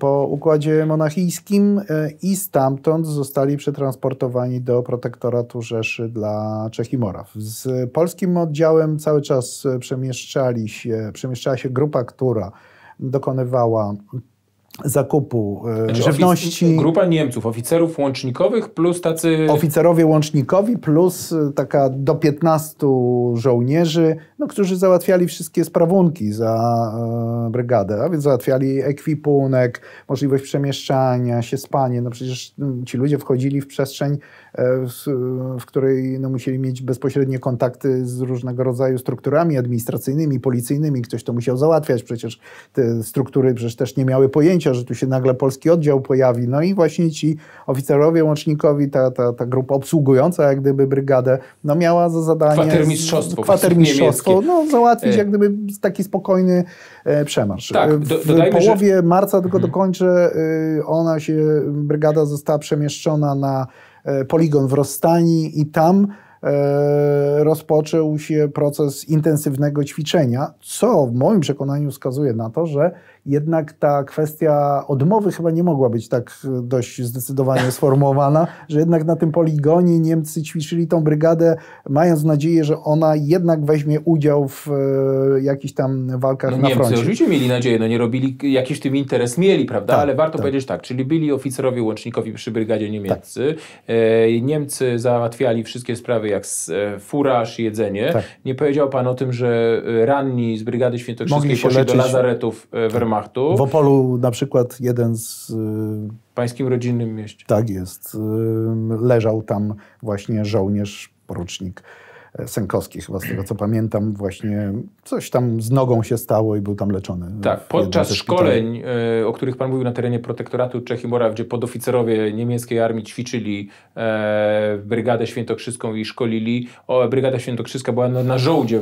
B: po układzie monachijskim e, i stamtąd zostali przetransportowani do protektoratu Rzeszy dla Czech i Moraw. Z polskim oddziałem cały czas przemieszczali się, przemieszczała się grupa, która dokonywała zakupu e, znaczy żywności. Ofic- grupa
A: Niemców, oficerów łącznikowych plus tacy... Oficerowie
B: łącznikowi plus e, taka do 15 żołnierzy, no, którzy załatwiali wszystkie sprawunki za e, brygadę, a więc załatwiali ekwipunek, możliwość przemieszczania się, spanie. No przecież mm, ci ludzie wchodzili w przestrzeń E, w której no, musieli mieć bezpośrednie kontakty z różnego rodzaju strukturami administracyjnymi, policyjnymi. Ktoś to musiał załatwiać. Przecież te struktury przecież też nie miały pojęcia, że tu się nagle polski oddział pojawi. No i właśnie ci oficerowie łącznikowi, ta, ta, ta grupa obsługująca jak gdyby brygadę, no miała za zadanie... Kwatermistrzostwo. Kwatermistrzostwo, no załatwić e. jak gdyby taki spokojny e, przemarsz. Tak, do, w połowie że... marca, tylko mhm. dokończę, ona się, brygada została przemieszczona na E, poligon w Rostanii i tam e, rozpoczął się proces intensywnego ćwiczenia, co w moim przekonaniu wskazuje na to, że jednak ta kwestia odmowy chyba nie mogła być tak e, dość zdecydowanie [laughs] sformułowana, że jednak na tym poligonie Niemcy ćwiczyli tą brygadę, mając nadzieję, że ona jednak weźmie udział w e, jakichś tam walkach no, na Niemcy froncie. oczywiście
A: mieli nadzieję, no nie robili, jakiś tym interes mieli, prawda? Tak, Ale warto tak. powiedzieć tak, czyli byli oficerowie łącznikowi przy brygadzie niemieccy. Tak. E, Niemcy załatwiali wszystkie sprawy jak z, e, furaż, jedzenie. Tak. Nie powiedział Pan o tym, że e, ranni z brygady świętokrzyskiej poszli leczyć. do lazaretów e, tak. Wehrmachtu. W
B: Opolu na przykład jeden z... Y, pańskim rodzinnym mieście. Tak jest. Y, leżał tam właśnie żołnierz, porucznik E, Sękowski, chyba z tego co pamiętam, właśnie coś tam z nogą się stało i był tam leczony. Tak, podczas szkoleń,
A: e, o których Pan mówił na terenie protektoratu Czech i Moraw, gdzie podoficerowie niemieckiej armii ćwiczyli e, Brygadę Świętokrzyską i szkolili. O, Brygada Świętokrzyska była na, na żołdzie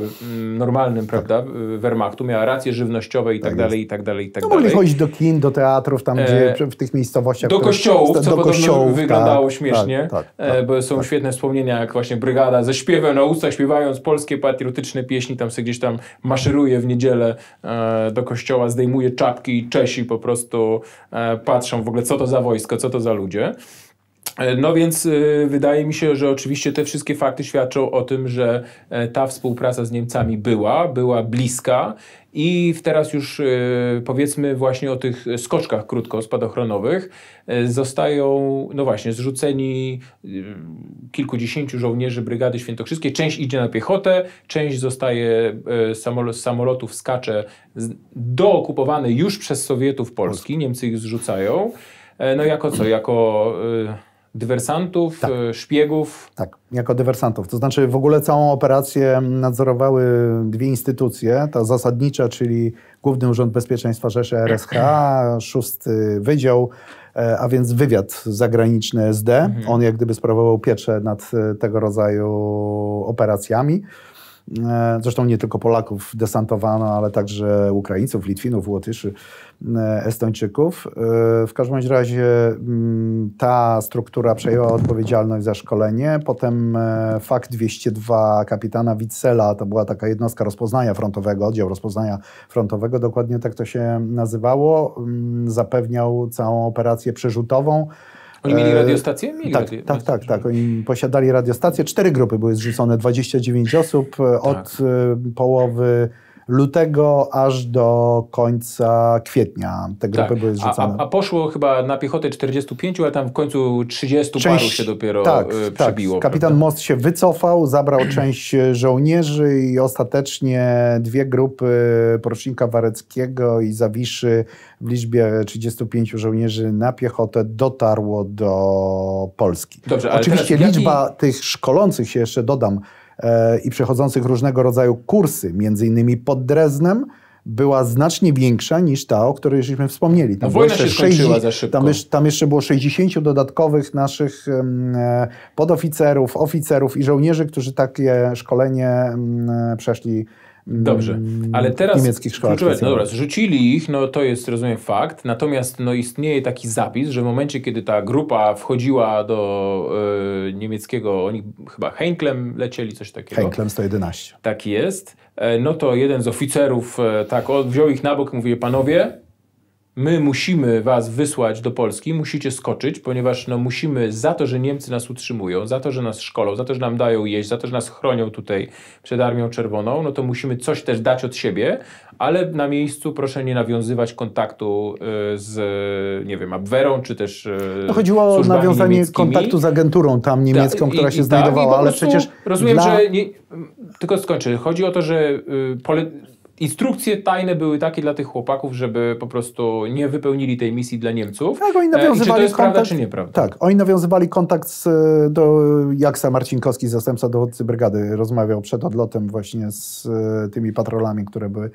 A: normalnym, tak. prawda, Wehrmachtu, miała racje żywnościowe i tak, tak dalej, i tak dalej, i tak no, dalej. Mogli chodzić
B: do kin, do teatrów, tam e, gdzie, e, w tych miejscowościach. Do kościołów, co do kościołów, wyglądało tak, śmiesznie, tak,
A: tak, bo tak, są świetne wspomnienia, jak właśnie Brygada ze śpiewem na usta, śpiewając polskie patriotyczne pieśni, tam sobie gdzieś tam maszeruje w niedzielę e, do kościoła, zdejmuje czapki i Czesi po prostu e, patrzą w ogóle, co to za wojsko, co to za ludzie. E, no więc e, wydaje mi się, że oczywiście te wszystkie fakty świadczą o tym, że e, ta współpraca z Niemcami była, była bliska i teraz już e, powiedzmy właśnie o tych skoczkach krótko spadochronowych e, zostają, no właśnie, zrzuceni e, kilkudziesięciu żołnierzy Brygady Świętokrzyskiej. Część idzie na piechotę, część zostaje z samolotów, skacze do okupowanej już przez Sowietów Polski. Niemcy ich zrzucają. No jako co? Jako dywersantów, tak. E, szpiegów.
B: Tak, jako dywersantów. To znaczy w ogóle całą operację nadzorowały dwie instytucje. Ta zasadnicza, czyli Główny Urząd Bezpieczeństwa Rzeszy RSK szósty wydział, e, a więc wywiad zagraniczny SD. Mhm. On jak gdyby sprawował pieczę nad e, tego rodzaju operacjami. E, zresztą nie tylko Polaków desantowano, ale także Ukraińców, Litwinów, Łotyszy, e, Estończyków. E, w każdym razie mm, ta struktura przejęła odpowiedzialność za szkolenie. Potem fakt 202 kapitana Witsela, to była taka jednostka rozpoznania frontowego, oddział rozpoznania frontowego, dokładnie tak to się nazywało, mm, zapewniał całą operację przerzutową. Oni mieli e, radiostację? Mieli tak, radio... tak, tak, tak. Oni posiadali radiostację. Cztery grupy były zrzucone, 29 osób e, tak. od tak. połowy lutego aż do końca kwietnia te grupy tak. były zrzucane.
A: A, a, poszło chyba na piechotę 45, ale tam w końcu 30 część, paru się dopiero tak, y, Tak. Kapitan prawda? Most
B: się wycofał, zabrał [clears throat] część żołnierzy i ostatecznie dwie grupy Procznika Wareckiego i Zawiszy w liczbie 35 żołnierzy na piechotę dotarło do Polski. Dobrze, Oczywiście liczba jaki... tych szkolących się jeszcze dodam E, i przechodzących różnego rodzaju kursy, między innymi pod Dreznem, była znacznie większa niż ta, o której żeśmy wspomnieli. Tam no wojna się skończyła 60, za szybko. Tam, tam, jeszcze było 60 dodatkowych naszych e, podoficerów, oficerów i żołnierzy, którzy takie szkolenie e, przeszli Dobrze, mm, ale teraz niemieckich szkołach no dobra,
A: zrzucili ich, no to jest, rozumiem, fakt, natomiast no, istnieje taki zapis, że w momencie, kiedy ta grupa wchodziła do y, niemieckiego, oni chyba Henklem lecieli, coś takiego. Henklem
B: 111.
A: Tak jest, e, no to jeden z oficerów e, tak wziął ich na bok i mówi, panowie, my musimy was wysłać do Polski, musicie skoczyć, ponieważ no, musimy za to, że Niemcy nas utrzymują, za to, że nas szkolą, za to, że nam dają jeść, za to, że nas chronią tutaj przed Armią Czerwoną, no to musimy coś też dać od siebie, ale na miejscu proszę nie nawiązywać kontaktu y, z, nie wiem, Abwerą, czy też no Chodziło o nawiązanie niemieckimi. kontaktu z
B: agenturą tam niemiecką, Ta, która i, się tak, znajdowała, ale przecież... Rozumiem, dla... że... Nie,
A: tylko skończę. Chodzi o to, że... Y, pole instrukcje tajne były takie dla tych chłopaków, żeby po prostu nie wypełnili tej misji dla Niemców. Tak, oni nawiązywali e, czy to jest kontakt, prawda, czy nieprawda?
B: Tak, oni nawiązywali kontakt z, e, do Jaksa Marcinkowski, zastępca dowódcy brygady, rozmawiał przed odlotem właśnie z e, tymi patrolami, które były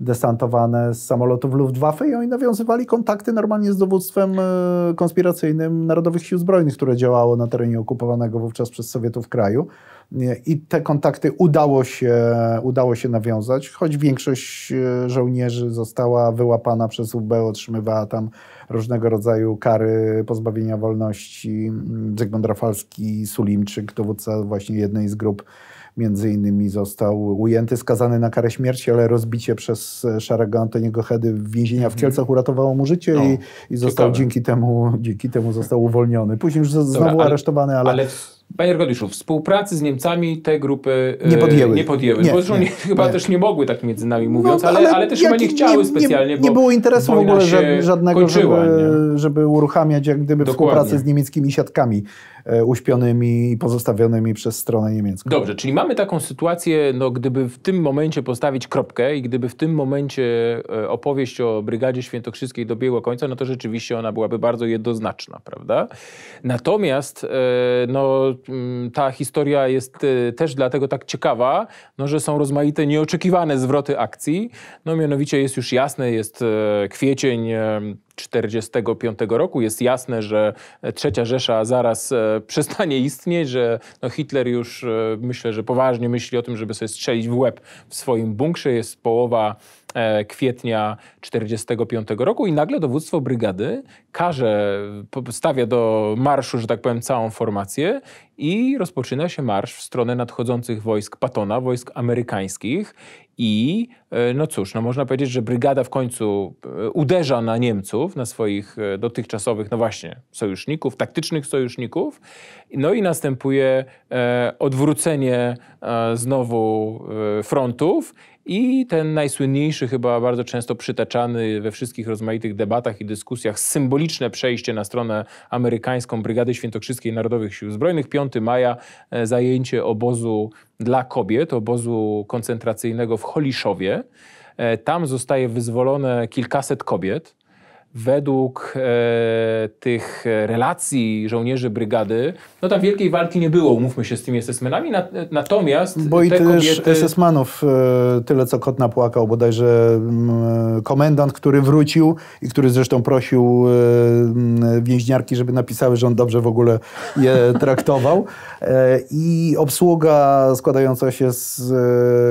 B: desantowane z samolotów Luftwaffe i oni nawiązywali kontakty normalnie z dowództwem konspiracyjnym Narodowych Sił Zbrojnych, które działało na terenie okupowanego wówczas przez Sowietów kraju. I te kontakty udało się, udało się nawiązać, choć większość e, żołnierzy została wyłapana przez UB, otrzymywała tam różnego rodzaju kary pozbawienia wolności. Zygmunt Rafalski Sulimczyk, dowódca właśnie jednej z grup, między innymi został ujęty, skazany na karę śmierci, ale rozbicie przez e, Szarego Antoniego Hedy w więzienia w mhm. Kielcach uratowało mu życie no, i, i, został dzięki temu, dzięki temu został uwolniony. Później już znowu Dobra, ale, aresztowany, ale... ale
A: Panie Arkadiuszu, współpracy z Niemcami te grupy e, nie podjęły. Nie podjęły. Nie, bo zresztą nie, chyba nie. też nie mogły tak między nami no, mówiąc, no, ale, ale, ale, też chyba nie chciały specjalnie. Nie, nie było interesu w ogóle żadnego, kończyła,
B: żeby, żeby, uruchamiać jak gdyby Dokładnie. współpracę z niemieckimi siatkami e, uśpionymi i pozostawionymi przez stronę niemiecką. Dobrze,
A: czyli mamy taką sytuację, no gdyby w tym momencie postawić kropkę i gdyby w tym momencie e, opowieść o Brygadzie Świętokrzyskiej dobiegła końca, no to rzeczywiście ona byłaby bardzo jednoznaczna, prawda? Natomiast e, no ta historia jest y, też dlatego tak ciekawa, no, że są rozmaite nieoczekiwane zwroty akcji. No mianowicie jest już jasne, jest e, kwiecień 1945 e, roku. Jest jasne, że e, Trzecia Rzesza zaraz [laughs] przestanie istnieć, że no, Hitler już myślę, że poważnie myśli o tym, żeby sobie strzelić w łeb w swoim bunkrze. Jest połowa kwietnia 1945 roku i nagle dowództwo brygady każe, stawia do marszu, że tak powiem, całą formację i rozpoczyna się marsz w stronę nadchodzących wojsk Pattona, wojsk amerykańskich i e, no cóż, no można powiedzieć, że brygada w końcu e, uderza na Niemców, na swoich e, dotychczasowych, no właśnie, sojuszników, taktycznych sojuszników. No i następuje odwrócenie znowu frontów i ten najsłynniejszy, chyba bardzo często przytaczany we wszystkich rozmaitych debatach i dyskusjach, symboliczne przejście na stronę amerykańską Brygady Świętokrzyskiej Narodowych Sił Zbrojnych, 5 maja, e, zajęcie obozu dla kobiet, obozu koncentracyjnego w Holiszowie. E, tam zostaje wyzwolone kilkaset kobiet według e, tych relacji żołnierzy brygady, no tam wielkiej walki nie było, umówmy się z tymi SS-menami, na, natomiast no Bo i tych też kobiety...
B: SS-manów e, tyle co kot napłakał, bodajże m, mm, e, komendant, który wrócił i który zresztą prosił e, mm, więźniarki, żeby napisały, że on dobrze w ogóle je [laughs] traktował e, i obsługa składająca się z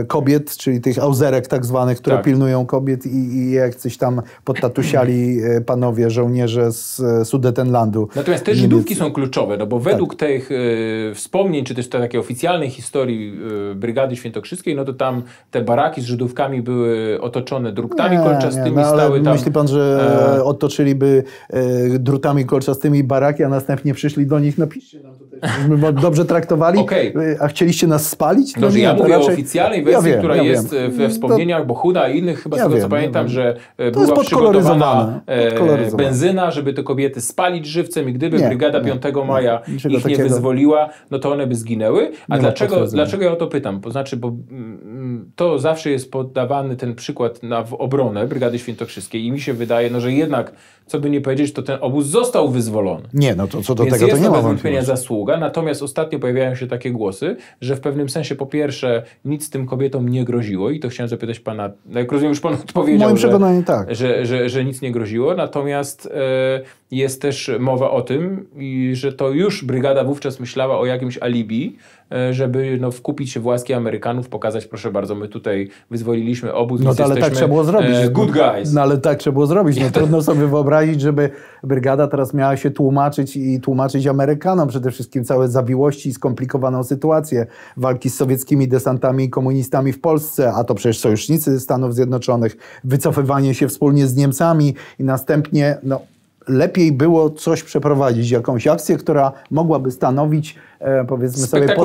B: e, kobiet, czyli tych auzerek tak zwanych, które tak. pilnują kobiet i, i jak coś tam podtatusiali e, E, panowie, żołnierze z e, Sudetenlandu. Natomiast
A: te Żydówki są kluczowe, no bo tak. według tak. tych e, wspomnień, czy też takiej oficjalnej historii Brygady Świętokrzyskiej, no to tam te baraki z Żydówkami były otoczone
B: drutami kolczastymi, nie, no, stały tam... Myśli pan, że e... otoczyliby e, drutami kolczastymi baraki, a następnie przyszli do nich, napiszcie no, nam tutaj, żebyśmy [laughs] dobrze traktowali, okay. a chcieliście nas spalić? No, no nie, ja mówię raczej... o oficjalnej wersji, ja wiem, która ja jest
A: wiem. we wspomnieniach, bo Huda i innych chyba ja z tego wiem, co pamiętam, że to była podkoloryzowana. E, benzyna, żeby te kobiety spalić żywcem i gdyby nie, Brygada nie, 5 Maja nie, ich nie wyzwoliła, no to one by zginęły. A dlaczego, dlaczego ja o to pytam? To znaczy, bo mm, mm, to zawsze jest podawany ten przykład na, w obronę Brygady Świętokrzyskiej i mi się wydaje, no, że jednak co by nie powiedzieć, to ten obóz został wyzwolony. Nie, no to co do Więc tego jest to nie ma wątpienia zasługa, natomiast ostatnio pojawiają się takie głosy, że w pewnym sensie po pierwsze nic tym kobietom nie groziło i to chciałem zapytać pana, jak rozumiem już pan [laughs] odpowiedział, Moim że, przekonaniem tak. Że, że, że, nic nie groziło, natomiast e, jest też mowa o tym, że to już brygada wówczas myślała o jakimś alibi, e, żeby no, wkupić się w łaski Amerykanów, pokazać, proszę bardzo, my tutaj wyzwoliliśmy obóz. No ale tak trzeba było zrobić. E, good no, guys. No
B: ale tak trzeba było zrobić. No, [laughs] trudno sobie wyobrazić, żeby brygada teraz miała się tłumaczyć i tłumaczyć Amerykanom przede wszystkim całe zawiłości i skomplikowaną sytuację walki z sowieckimi desantami i komunistami w Polsce, a to przecież sojusznicy Stanów Zjednoczonych, wycofywanie się wspólnie z Niemcami i następnie no, lepiej było coś przeprowadzić, jakąś akcję, która mogłaby stanowić E, powiedzmy sobie tak,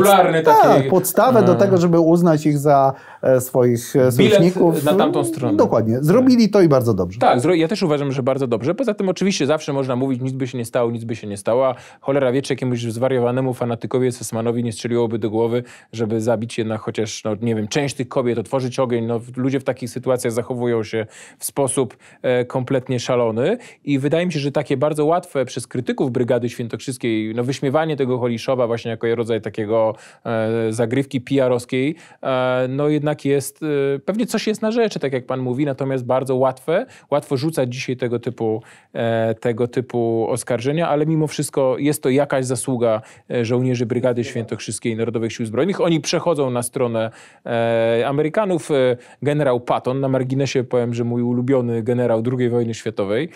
B: taki... podstawę hmm. do mm. tego, żeby uznać ich za e, swoich e, Bilet sojuszników. na tamtą stronę. Dokładnie. Tak. Zrobili to i bardzo dobrze. Tak,
A: ja też uważam, że bardzo dobrze. Poza tym oczywiście zawsze można mówić, nic by się nie stało, nic by się nie stało. Cholera wie, czy jakiemuś zwariowanemu fanatykowi Sesmanowi nie strzeliłoby do głowy, żeby zabić jednak chociaż, no nie wiem, część tych kobiet, otworzyć ogień. No, ludzie w takich sytuacjach zachowują się w sposób e, kompletnie szalony i wydaje mi się, że takie bardzo łatwe przez krytyków Brygady Świętokrzyskiej, no wyśmiewanie tego Holiszowa właśnie właśnie jako rodzaj takiego e, zagrywki PR-owskiej, e, no jednak jest, e, pewnie coś jest na rzeczy, tak jak pan mówi, natomiast bardzo łatwe, łatwo rzucać dzisiaj tego typu, tego typu oskarżenia, ale mimo wszystko jest to jakaś zasługa żołnierzy Brygady Świętokrzyskiej Narodowych Sił Zbrojnych. Oni przechodzą na stronę Amerykanów. Generał Patton, na marginesie powiem, że mój ulubiony generał II wojny światowej,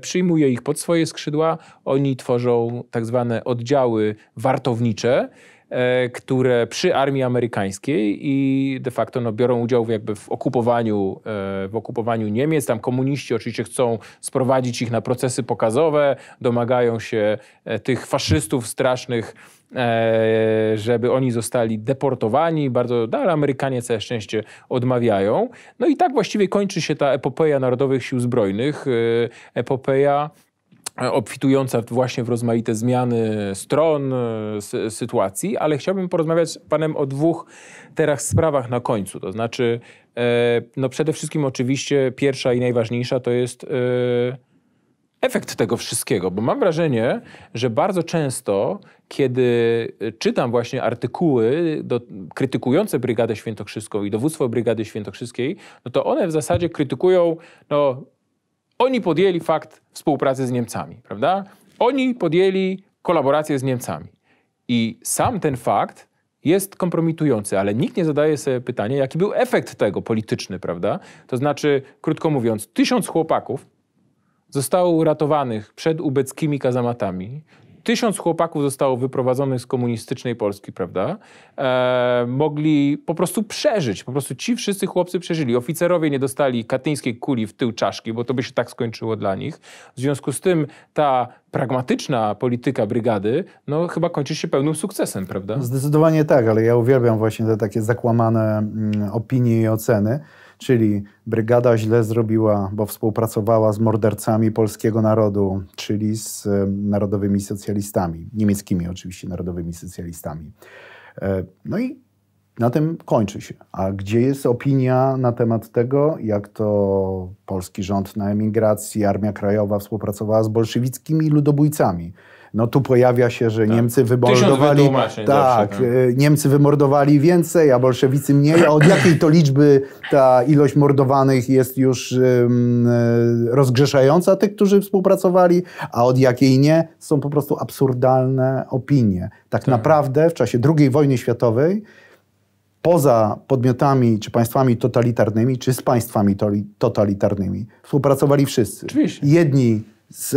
A: przyjmuje ich pod swoje skrzydła. Oni tworzą tak zwane oddziały wartowe E, które przy armii amerykańskiej i de facto no, biorą udział w, jakby w, okupowaniu, e, w okupowaniu Niemiec. Tam komuniści oczywiście chcą sprowadzić ich na procesy pokazowe, domagają się e, tych faszystów strasznych, żeby oni zostali deportowani. Bardzo, no, ale Amerykanie całe szczęście odmawiają. No i tak właściwie kończy się ta epopeja Narodowych Sił Zbrojnych, epopeja E, obfitująca właśnie w rozmaite zmiany stron, e, sy sytuacji, ale chciałbym porozmawiać z Panem o dwóch teraz sprawach na końcu. To znaczy, e, no przede wszystkim oczywiście pierwsza i najważniejsza to jest e, efekt tego wszystkiego, bo mam wrażenie, że bardzo często, kiedy czytam właśnie artykuły do, krytykujące Brygadę Świętokrzyską i dowództwo Brygady Świętokrzyskiej, no to one w zasadzie krytykują no, oni podjęli fakt współpracy z Niemcami, prawda? Oni podjęli kolaborację z Niemcami. I sam ten fakt jest kompromitujący, ale nikt nie zadaje sobie pytania, jaki był efekt tego polityczny, prawda? To znaczy, krótko mówiąc, tysiąc chłopaków zostało uratowanych przed ubeckimi kazamatami, tysiąc chłopaków zostało wyprowadzonych z komunistycznej Polski, prawda? E, mogli po prostu przeżyć. Po prostu ci wszyscy chłopcy przeżyli. Oficerowie nie dostali katyńskiej kuli w tył czaszki, bo to by się tak skończyło dla nich. W związku z tym ta pragmatyczna polityka brygady, no chyba kończy się pełnym sukcesem, prawda?
B: Zdecydowanie tak, ale ja uwielbiam właśnie te takie zakłamane mm, opinie i oceny czyli brygada źle zrobiła, bo współpracowała z mordercami polskiego narodu, czyli z e, narodowymi socjalistami, niemieckimi oczywiście narodowymi socjalistami. E, no i na tym kończy się. A gdzie jest opinia na temat tego, jak to polski rząd na emigracji, Armia Krajowa współpracowała z bolszewickimi ludobójcami? no tu pojawia się, że tak. Niemcy wymordowali... Tak, tak, e, Niemcy wymordowali więcej, a bolszewicy mniej. A od [clears throat] jakiej to liczby ta ilość mordowanych jest już um, rozgrzeszająca tych, którzy współpracowali, a od jakiej nie, są po prostu absurdalne opinie. Tak, tak. naprawdę w czasie II wojny światowej poza podmiotami czy państwami totalitarnymi, czy z państwami totalitarnymi współpracowali wszyscy. Oczywiście. Jedni z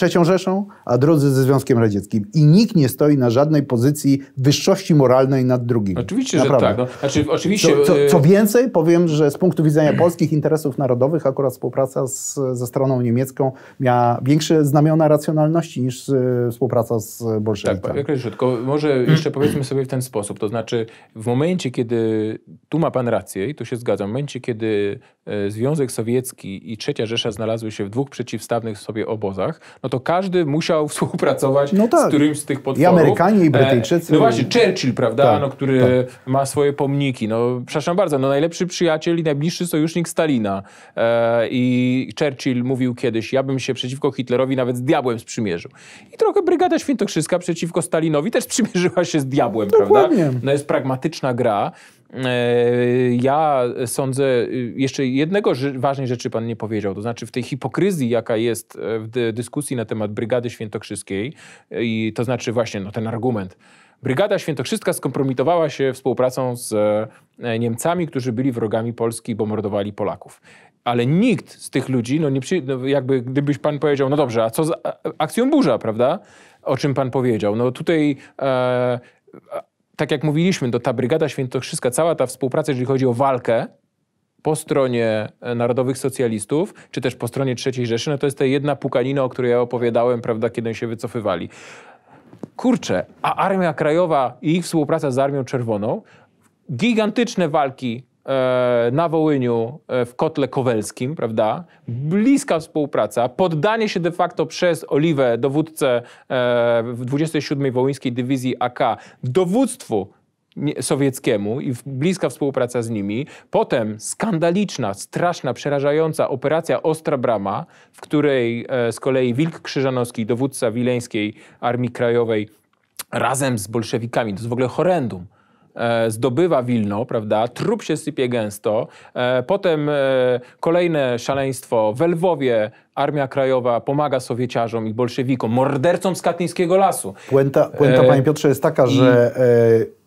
B: e, III Rzeszą, a drodzy ze Związkiem Radzieckim. I nikt nie stoi na żadnej pozycji wyższości moralnej nad drugim. Oczywiście, Naprawdę. że tak. No, znaczy, oczywiście, co, co, e, co, więcej, powiem, że z punktu widzenia polskich interesów narodowych akurat współpraca z, ze stroną niemiecką miała większe znamiona racjonalności niż e, współpraca z bolszewikami.
A: Tak, krótko. Może jeszcze powiedzmy sobie w ten sposób. To znaczy w momencie, kiedy tu ma pan rację i tu się zgadzam, w momencie, kiedy Związek Sowiecki i Trzecia Rzesza znalazły się w dwóch przeciwstawnych sobie obozach, no to każdy musiał [laughs] współpracować no tak. z którymś z tych podporów, I Amerykanie, i e, Brytyjczycy. no właśnie, Churchill, prawda, tak, no, który tak. ma swoje pomniki. No, przepraszam bardzo, no najlepszy przyjaciel i najbliższy sojusznik Stalina. E, I Churchill mówił kiedyś, ja bym się przeciwko Hitlerowi nawet z diabłem sprzymierzył. I trochę Brygada Świętokrzyska przeciwko Stalinowi też [laughs] sprzymierzyła się z diabłem, Dokładnie. prawda? No jest pragmatyczna gra. E, ja sądzę, y, jeszcze jednego ważnej rzeczy pan nie powiedział, to znaczy w tej hipokryzji, jaka jest e, w dyskusji na temat Brygady Świętokrzyskiej, e, i to znaczy właśnie no, ten argument, Brygada Świętokrzyska skompromitowała się współpracą z Niemcami, którzy byli wrogami Polski, bo mordowali Polaków. Ale nikt z tych ludzi, no, nie, no jakby gdybyś pan powiedział, no dobrze, a co z akcją burza, prawda? O czym pan powiedział? No tutaj... E, tak jak mówiliśmy, to ta Brygada Świętokrzyska, cała ta współpraca, jeżeli chodzi o walkę po stronie e, narodowych socjalistów, czy też po stronie III Rzeszy, no to jest ta jedna pukanina, o której ja opowiadałem, prawda, kiedy się wycofywali. Kurczę, a Armia Krajowa i ich współpraca z Armią Czerwoną, gigantyczne walki E, na Wołyniu e, w kotle kowelskim, prawda? Bliska współpraca, poddanie się de facto przez Oliwę, dowódcę e, w 27. Wołyńskiej Dywizji AK, dowództwu sowieckiemu i bliska współpraca z nimi. Potem skandaliczna, straszna, przerażająca operacja Ostra Brama, w której z kolei Wilk Krzyżanowski, dowódca Wileńskiej Armii Krajowej, razem z bolszewikami, to jest w ogóle horrendum, E, zdobywa Wilno, prawda, trup się sypie gęsto, e, potem e, kolejne szaleństwo w Lwowie, Armia Krajowa pomaga Sowieciarzom i bolszewikom, mordercom z Katyńskiego Lasu.
B: Puenta, puenta panie Piotrze, jest taka, i... że...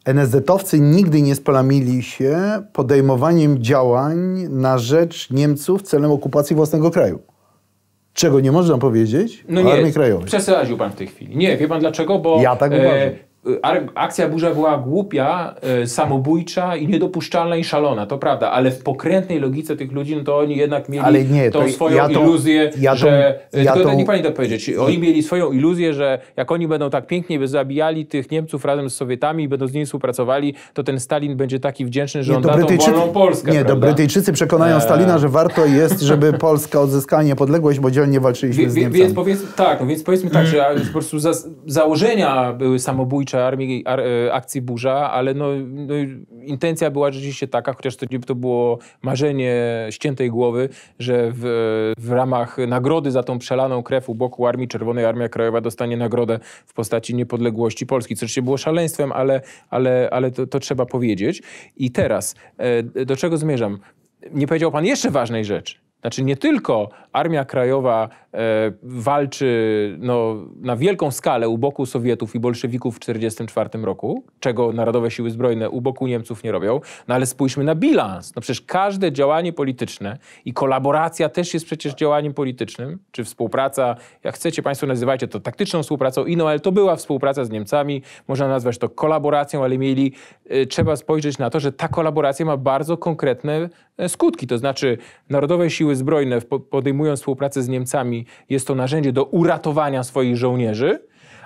B: NSZ-owcy nigdy nie spalamili się podejmowaniem działań na rzecz Niemców celem okupacji własnego kraju. Czego nie można powiedzieć no nie, Armii Krajowej.
A: Przesadził pan w tej chwili. Nie, wie pan dlaczego? Bo ja tak uważam. E, Y, akcja burza była głupia, y, samobójcza i niedopuszczalna i szalona, to prawda, ale w pokrętnej logice tych ludzi, no to oni jednak mieli ale nie, tą swoją ja iluzję, to, ja że... ja y, tylko to, nie tak powiedzieć. Oni mieli swoją iluzję, że jak oni będą tak pięknie zabijali tych Niemców razem z Sowietami i będą z nimi współpracowali, to ten Stalin będzie taki wdzięczny, że nie, on da Brytyjczycy... tą wolną Polskę. Nie, prawda? to Brytyjczycy
B: przekonają e. Stalina, że warto jest, żeby [laughs] Polska odzyskała niepodległość, bo dzielnie walczyliśmy wie, z Niemcami. Więc
A: powiedz, tak, no więc powiedzmy tak, że po prostu za, założenia były samobójcze, czy armii, ar, e, akcji Burza, ale no, no, intencja była rzeczywiście taka, chociaż to, to było marzenie ściętej głowy, że w, w ramach nagrody za tą przelaną krew u boku Armii Czerwonej Armia Krajowa dostanie nagrodę w postaci niepodległości Polski, co się było szaleństwem, ale, ale, ale to, to trzeba powiedzieć. I teraz, e, do czego zmierzam? Nie powiedział pan jeszcze ważnej rzeczy. Znaczy nie tylko Armia Krajowa e, walczy no, na wielką skalę u boku Sowietów i bolszewików w 1944 roku, czego Narodowe Siły Zbrojne u boku Niemców nie robią, no ale spójrzmy na bilans. No przecież każde działanie polityczne i kolaboracja też jest przecież działaniem politycznym, czy współpraca, jak chcecie Państwo nazywajcie to taktyczną współpracą, inną, ale to była współpraca z Niemcami, można nazwać to kolaboracją, ale mieli, e, trzeba spojrzeć na to, że ta kolaboracja ma bardzo konkretne e, skutki, to znaczy Narodowe Siły siły zbrojne podejmują współpracę z Niemcami, jest to narzędzie do uratowania swoich żołnierzy,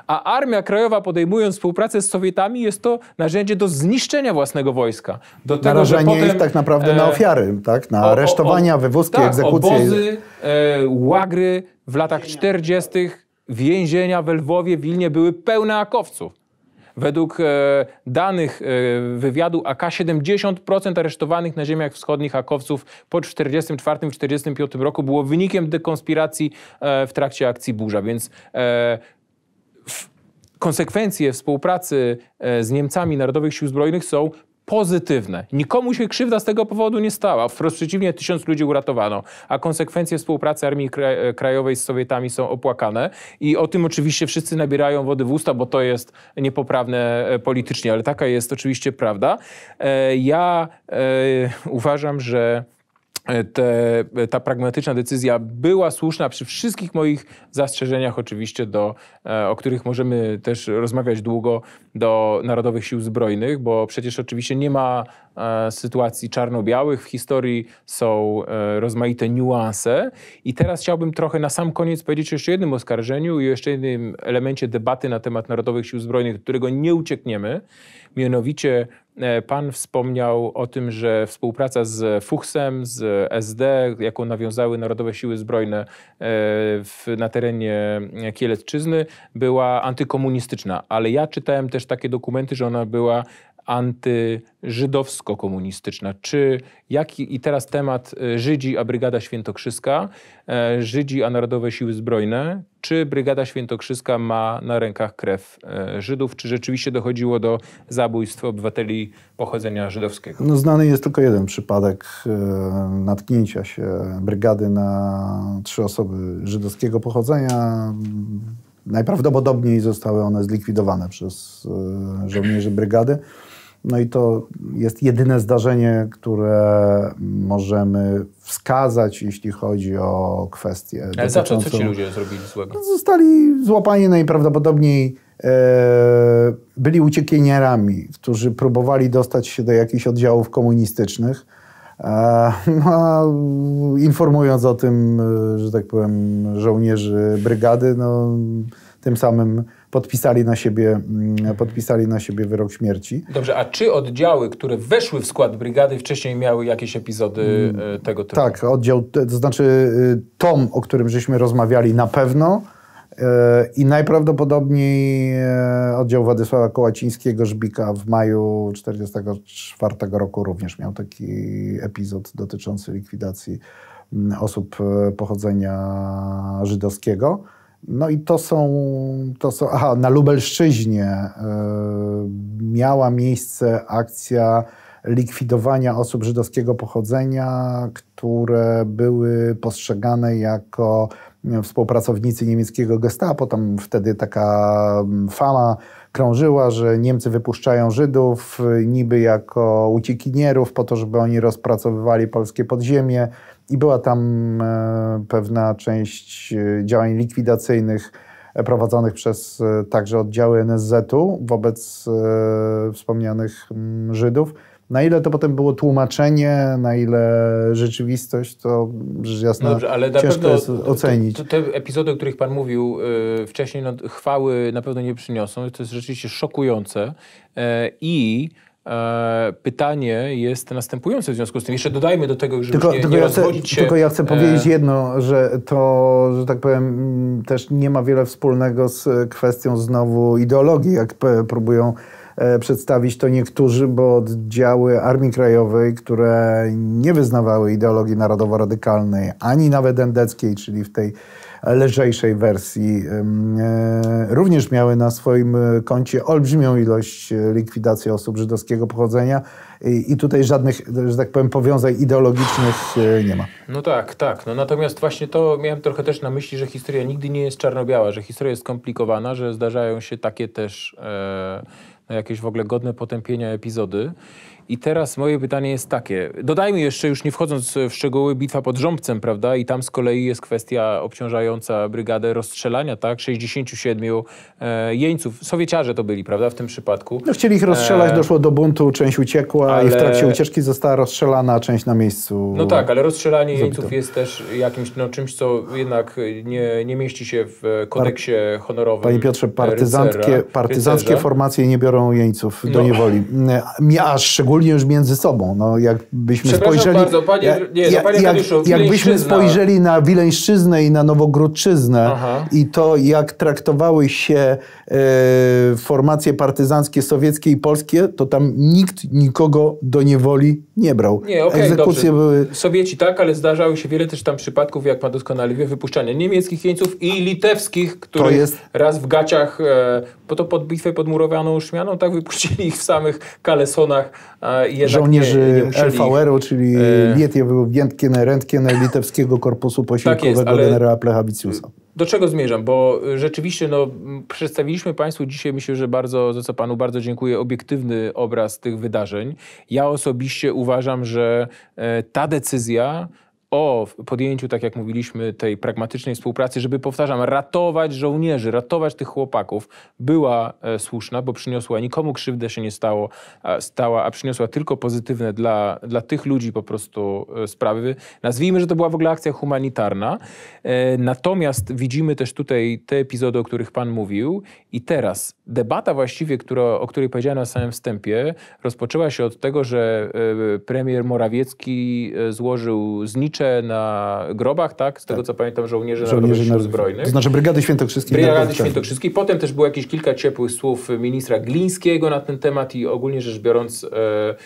A: a Armia Krajowa podejmując współpracę z Sowietami jest to narzędzie do zniszczenia własnego wojska. Do tego, Narażenie że potem, tak naprawdę na e, ofiary,
B: tak? na o, aresztowania, o, o, wywózki, tak, egzekucje. Obozy,
A: e, łagry w latach 40. więzienia we Lwowie, Wilnie były pełne akowców. Według e, danych e, wywiadu AK 70% aresztowanych na ziemiach wschodnich akowców po 1944-1945 roku było wynikiem dekonspiracji e, w trakcie akcji burza, więc konsekwencje współpracy z Niemcami Narodowych Sił Zbrojnych są pozytywne. Nikomu się krzywda z tego powodu nie stała. Wprost przeciwnie, tysiąc ludzi uratowano, a konsekwencje współpracy Armii Krajowej z Sowietami są opłakane i o tym oczywiście wszyscy nabierają wody w usta, bo to jest niepoprawne e, politycznie, ale taka jest oczywiście prawda. E, ja e, uważam, że E, te, e, ta pragmatyczna decyzja była słuszna przy wszystkich moich zastrzeżeniach, oczywiście, do, e, o których możemy też rozmawiać długo, do Narodowych Sił Zbrojnych, bo przecież oczywiście nie ma E, sytuacji czarno-białych w historii, są e, rozmaite niuanse. I teraz chciałbym trochę na sam koniec powiedzieć o jeszcze jednym oskarżeniu i o jeszcze jednym elemencie debaty na temat Narodowych Sił Zbrojnych, którego nie uciekniemy. Mianowicie e, Pan wspomniał o tym, że współpraca z Fuchsem, z SD, jaką nawiązały Narodowe Siły Zbrojne w, na terenie Kielecczyzny, była antykomunistyczna. Ale ja czytałem też takie dokumenty, że ona była antyżydowsko-komunistyczna, czy jaki i teraz temat e, Żydzi a Brygada Świętokrzyska, e, Żydzi a Narodowe Siły Zbrojne, czy Brygada Świętokrzyska ma na rękach krew e, Żydów, czy rzeczywiście dochodziło do zabójstw obywateli pochodzenia żydowskiego? No, znany
B: jest tylko jeden przypadek natknięcia się brygady na trzy osoby żydowskiego pochodzenia. Najprawdopodobniej zostały one zlikwidowane przez żołnierzy brygady. No i to jest jedyne zdarzenie, które możemy wskazać, jeśli chodzi o kwestię. Ale dotyczącą... za co, ci ludzie zrobili złego? No, zostali złapani najprawdopodobniej. E, byli uciekinierami, którzy próbowali dostać się do jakichś oddziałów komunistycznych. E, no, a informując o tym, e, że tak powiem, żołnierzy brygady, no, tym samym podpisali na siebie, mm, podpisali na siebie wyrok śmierci.
A: Dobrze, a czy oddziały, które weszły w skład brygady, wcześniej miały jakieś epizody e, mm, tego typu? Tak,
B: oddział, to znaczy y, tom, o którym żeśmy rozmawiali na pewno, e, i najprawdopodobniej e, oddział Władysława Kołacińskiego Żbika w maju 1944 roku również miał taki epizod dotyczący likwidacji mm, osób pochodzenia żydowskiego. No i to są, to są. Aha, na Lubelszczyźnie e, miała miejsce akcja likwidowania osób żydowskiego pochodzenia, które były postrzegane jako współpracownicy niemieckiego gestapo. Tam wtedy taka mm, fama krążyła, że Niemcy wypuszczają Żydów e, niby jako uciekinierów po to, żeby oni rozpracowywali polskie podziemie i była tam e, pewna część e, działań likwidacyjnych e, prowadzonych przez także oddziały NSZ-u wobec wspomnianych mm, Żydów. Na ile to potem było tłumaczenie, na ile rzeczywistość, to rzecz jasna no Dobrze, ale ciężko jest ocenić. Te,
A: te, epizody, o których Pan mówił yy, wcześniej, no, chwały na pewno nie przyniosą. To jest rzeczywiście szokujące. Yy, I E, pytanie jest następujące w związku z tym. Jeszcze dodajmy do tego, że tylko, tylko ja chcę, się. Tylko ja chcę e, powiedzieć
B: jedno, że to, że tak powiem, mm, też nie ma wiele wspólnego z e, kwestią znowu ideologii, jak próbują przedstawić to niektórzy, bo oddziały Armii Krajowej, które nie wyznawały ideologii narodowo-radykalnej, ani nawet endeckiej, czyli w tej lżejszej wersji, e, również miały na swoim e, koncie olbrzymią ilość e, likwidacji osób żydowskiego pochodzenia i tutaj żadnych, że tak powiem, powiązań ideologicznych nie ma.
A: No tak, tak. No natomiast właśnie to miałem trochę też na myśli, że historia nigdy nie jest czarno-biała, że historia jest skomplikowana, że zdarzają się takie też e, no jakieś w ogóle godne potępienia epizody. I teraz moje pytanie jest takie. Dodajmy jeszcze, już nie wchodząc w szczegóły, bitwa pod Rząbcem, prawda? I tam z kolei jest kwestia obciążająca brygadę rozstrzelania, tak? 67 e, jeńców. Sowieciarze to byli, prawda? W tym przypadku. No, chcieli ich rozstrzelać, e... doszło
B: do buntu, część uciekła ale... i w trakcie ucieczki została rozstrzelana, a część na miejscu. No tak, ale
A: rozstrzelanie zabito. jeńców jest też jakimś, no, czymś, co jednak nie, nie mieści się w kodeksie Par... honorowym. Panie Piotrze, e, partyzantkie, rycera,
B: formacje nie biorą jeńców do no. niewoli. Mi, mm, szczególnie szczególnie już między sobą. No, jakbyśmy spojrzeli, bardzo, panie, nie, no, ja, panie jak, jakbyśmy spojrzeli na Wileńszczyznę i na Nowogródczyznę Aha. i to, jak traktowały się e, formacje partyzanckie sowieckie i polskie, to tam nikt nikogo do niewoli nie brał. Nie, okay, Egzekucje dobrze. były...
A: Sowieci tak, ale zdarzały się wiele też tam przypadków, jak pan doskonale wie, wypuszczania niemieckich jeńców i litewskich, którzy jest... raz w gaciach, e, po to pod bitwę pod murowaną Szmianą, tak wypuścili ich w samych kalesonach żołnierzy LVR-u,
B: czyli e, Lietjewy Rentkiene Litewskiego Korpusu Posiłkowego tak jest, generała Plecha
A: Do czego zmierzam? Bo e, rzeczywiście no, przedstawiliśmy Państwu dzisiaj, myślę, że bardzo, za co Panu bardzo dziękuję, obiektywny obraz tych wydarzeń. Ja osobiście uważam, że e, ta decyzja o podjęciu, tak jak mówiliśmy, tej pragmatycznej współpracy, żeby, powtarzam, ratować żołnierzy, ratować tych chłopaków, była e, słuszna, bo przyniosła nikomu krzywdę się nie stało, a, stała, a przyniosła tylko pozytywne dla, dla tych ludzi po prostu e, sprawy. Nazwijmy, że to była w ogóle akcja humanitarna. E, natomiast widzimy też tutaj te epizody, o których Pan mówił i teraz debata właściwie, która, o której powiedziałem na samym wstępie, rozpoczęła się od tego, że e, premier Morawiecki e, złożył zniczenie na grobach, tak? Z tego tak. co pamiętam, żołnierzy, żołnierzy narodowych sił zbrojnych. To znaczy Brygady
B: Świętokrzyskiej. Brygady
A: Świętokrzyskiej. Potem też było jakieś kilka ciepłych słów ministra Glińskiego na ten temat i ogólnie rzecz biorąc, e, e,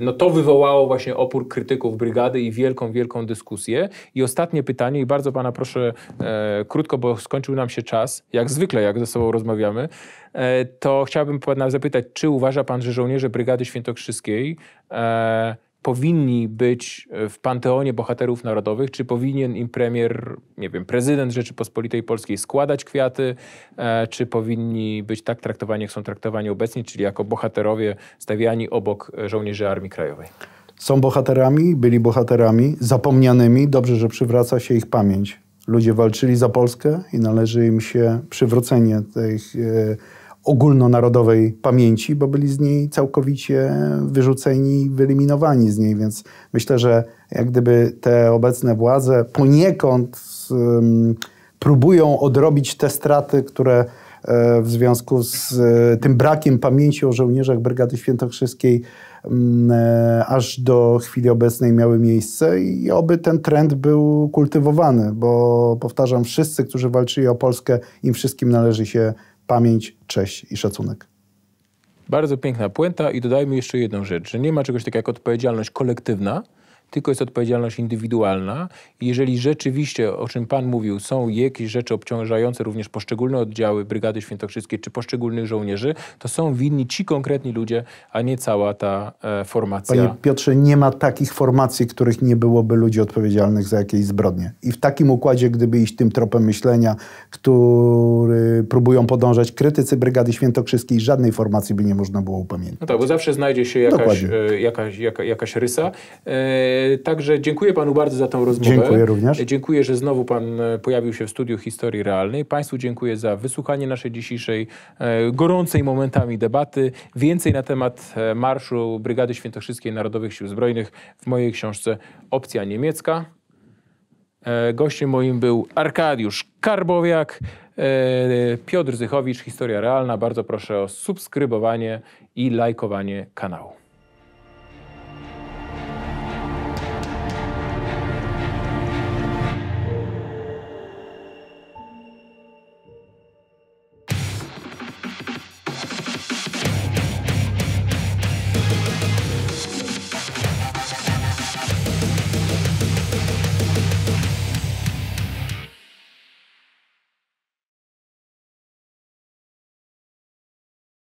A: no to wywołało właśnie opór krytyków brygady i wielką, wielką dyskusję. I ostatnie pytanie i bardzo pana proszę e, krótko, bo skończył nam się czas, jak zwykle, jak ze sobą rozmawiamy, e, to chciałbym pana zapytać, czy uważa pan, że żołnierze Brygady Świętokrzyskiej e, powinni być e, w panteonie bohaterów narodowych? Czy powinien im premier, nie wiem, prezydent Rzeczypospolitej Polskiej składać kwiaty? E, czy powinni być tak traktowani, jak są traktowani obecnie, czyli jako bohaterowie stawiani obok e, żołnierzy Armii Krajowej?
B: Są bohaterami, byli bohaterami, zapomnianymi. Dobrze, że przywraca się ich pamięć. Ludzie walczyli za Polskę i należy im się przywrócenie tych. Yy, ogólnonarodowej pamięci, bo byli z niej całkowicie wyrzuceni, wyeliminowani z niej, więc myślę, że jak gdyby te obecne władze poniekąd um, próbują odrobić te straty, które e, w związku z e, tym brakiem pamięci o żołnierzach Brygady Świętokrzyskiej e, aż do chwili obecnej miały miejsce i oby ten trend był kultywowany, bo powtarzam, wszyscy, którzy walczyli o Polskę, im wszystkim należy się pamięć, cześć i szacunek.
A: Bardzo piękna puenta i dodajmy jeszcze jedną rzecz, że nie ma czegoś takiego jak odpowiedzialność kolektywna, tylko jest odpowiedzialność indywidualna. Jeżeli rzeczywiście, o czym Pan mówił, są jakieś rzeczy obciążające również poszczególne oddziały Brygady Świętokrzyskiej czy poszczególnych żołnierzy, to są winni ci konkretni ludzie, a nie cała ta e, formacja. Panie
B: Piotrze, nie ma takich formacji, których nie byłoby ludzi odpowiedzialnych za jakieś zbrodnie. I w takim układzie, gdyby iść tym tropem myślenia, który próbują podążać krytycy Brygady Świętokrzyskiej, żadnej formacji by nie można było upamiętać.
A: No tak, bo zawsze znajdzie się jakaś, e, jakaś, jaka, jakaś rysa. E, E, także dziękuję panu bardzo za tą rozmowę. Dziękuję również. E, dziękuję, że znowu pan e, pojawił się w studiu historii realnej. Państwu dziękuję za wysłuchanie naszej dzisiejszej gorącej momentami debaty. Więcej na temat marszu Brygady Świętokrzyskiej Narodowych Sił Zbrojnych w mojej książce Opcja Niemiecka. Gościem moim był Arkadiusz Karbowiak, Piotr Zychowicz, Historia Realna. Bardzo proszę o subskrybowanie i lajkowanie kanału.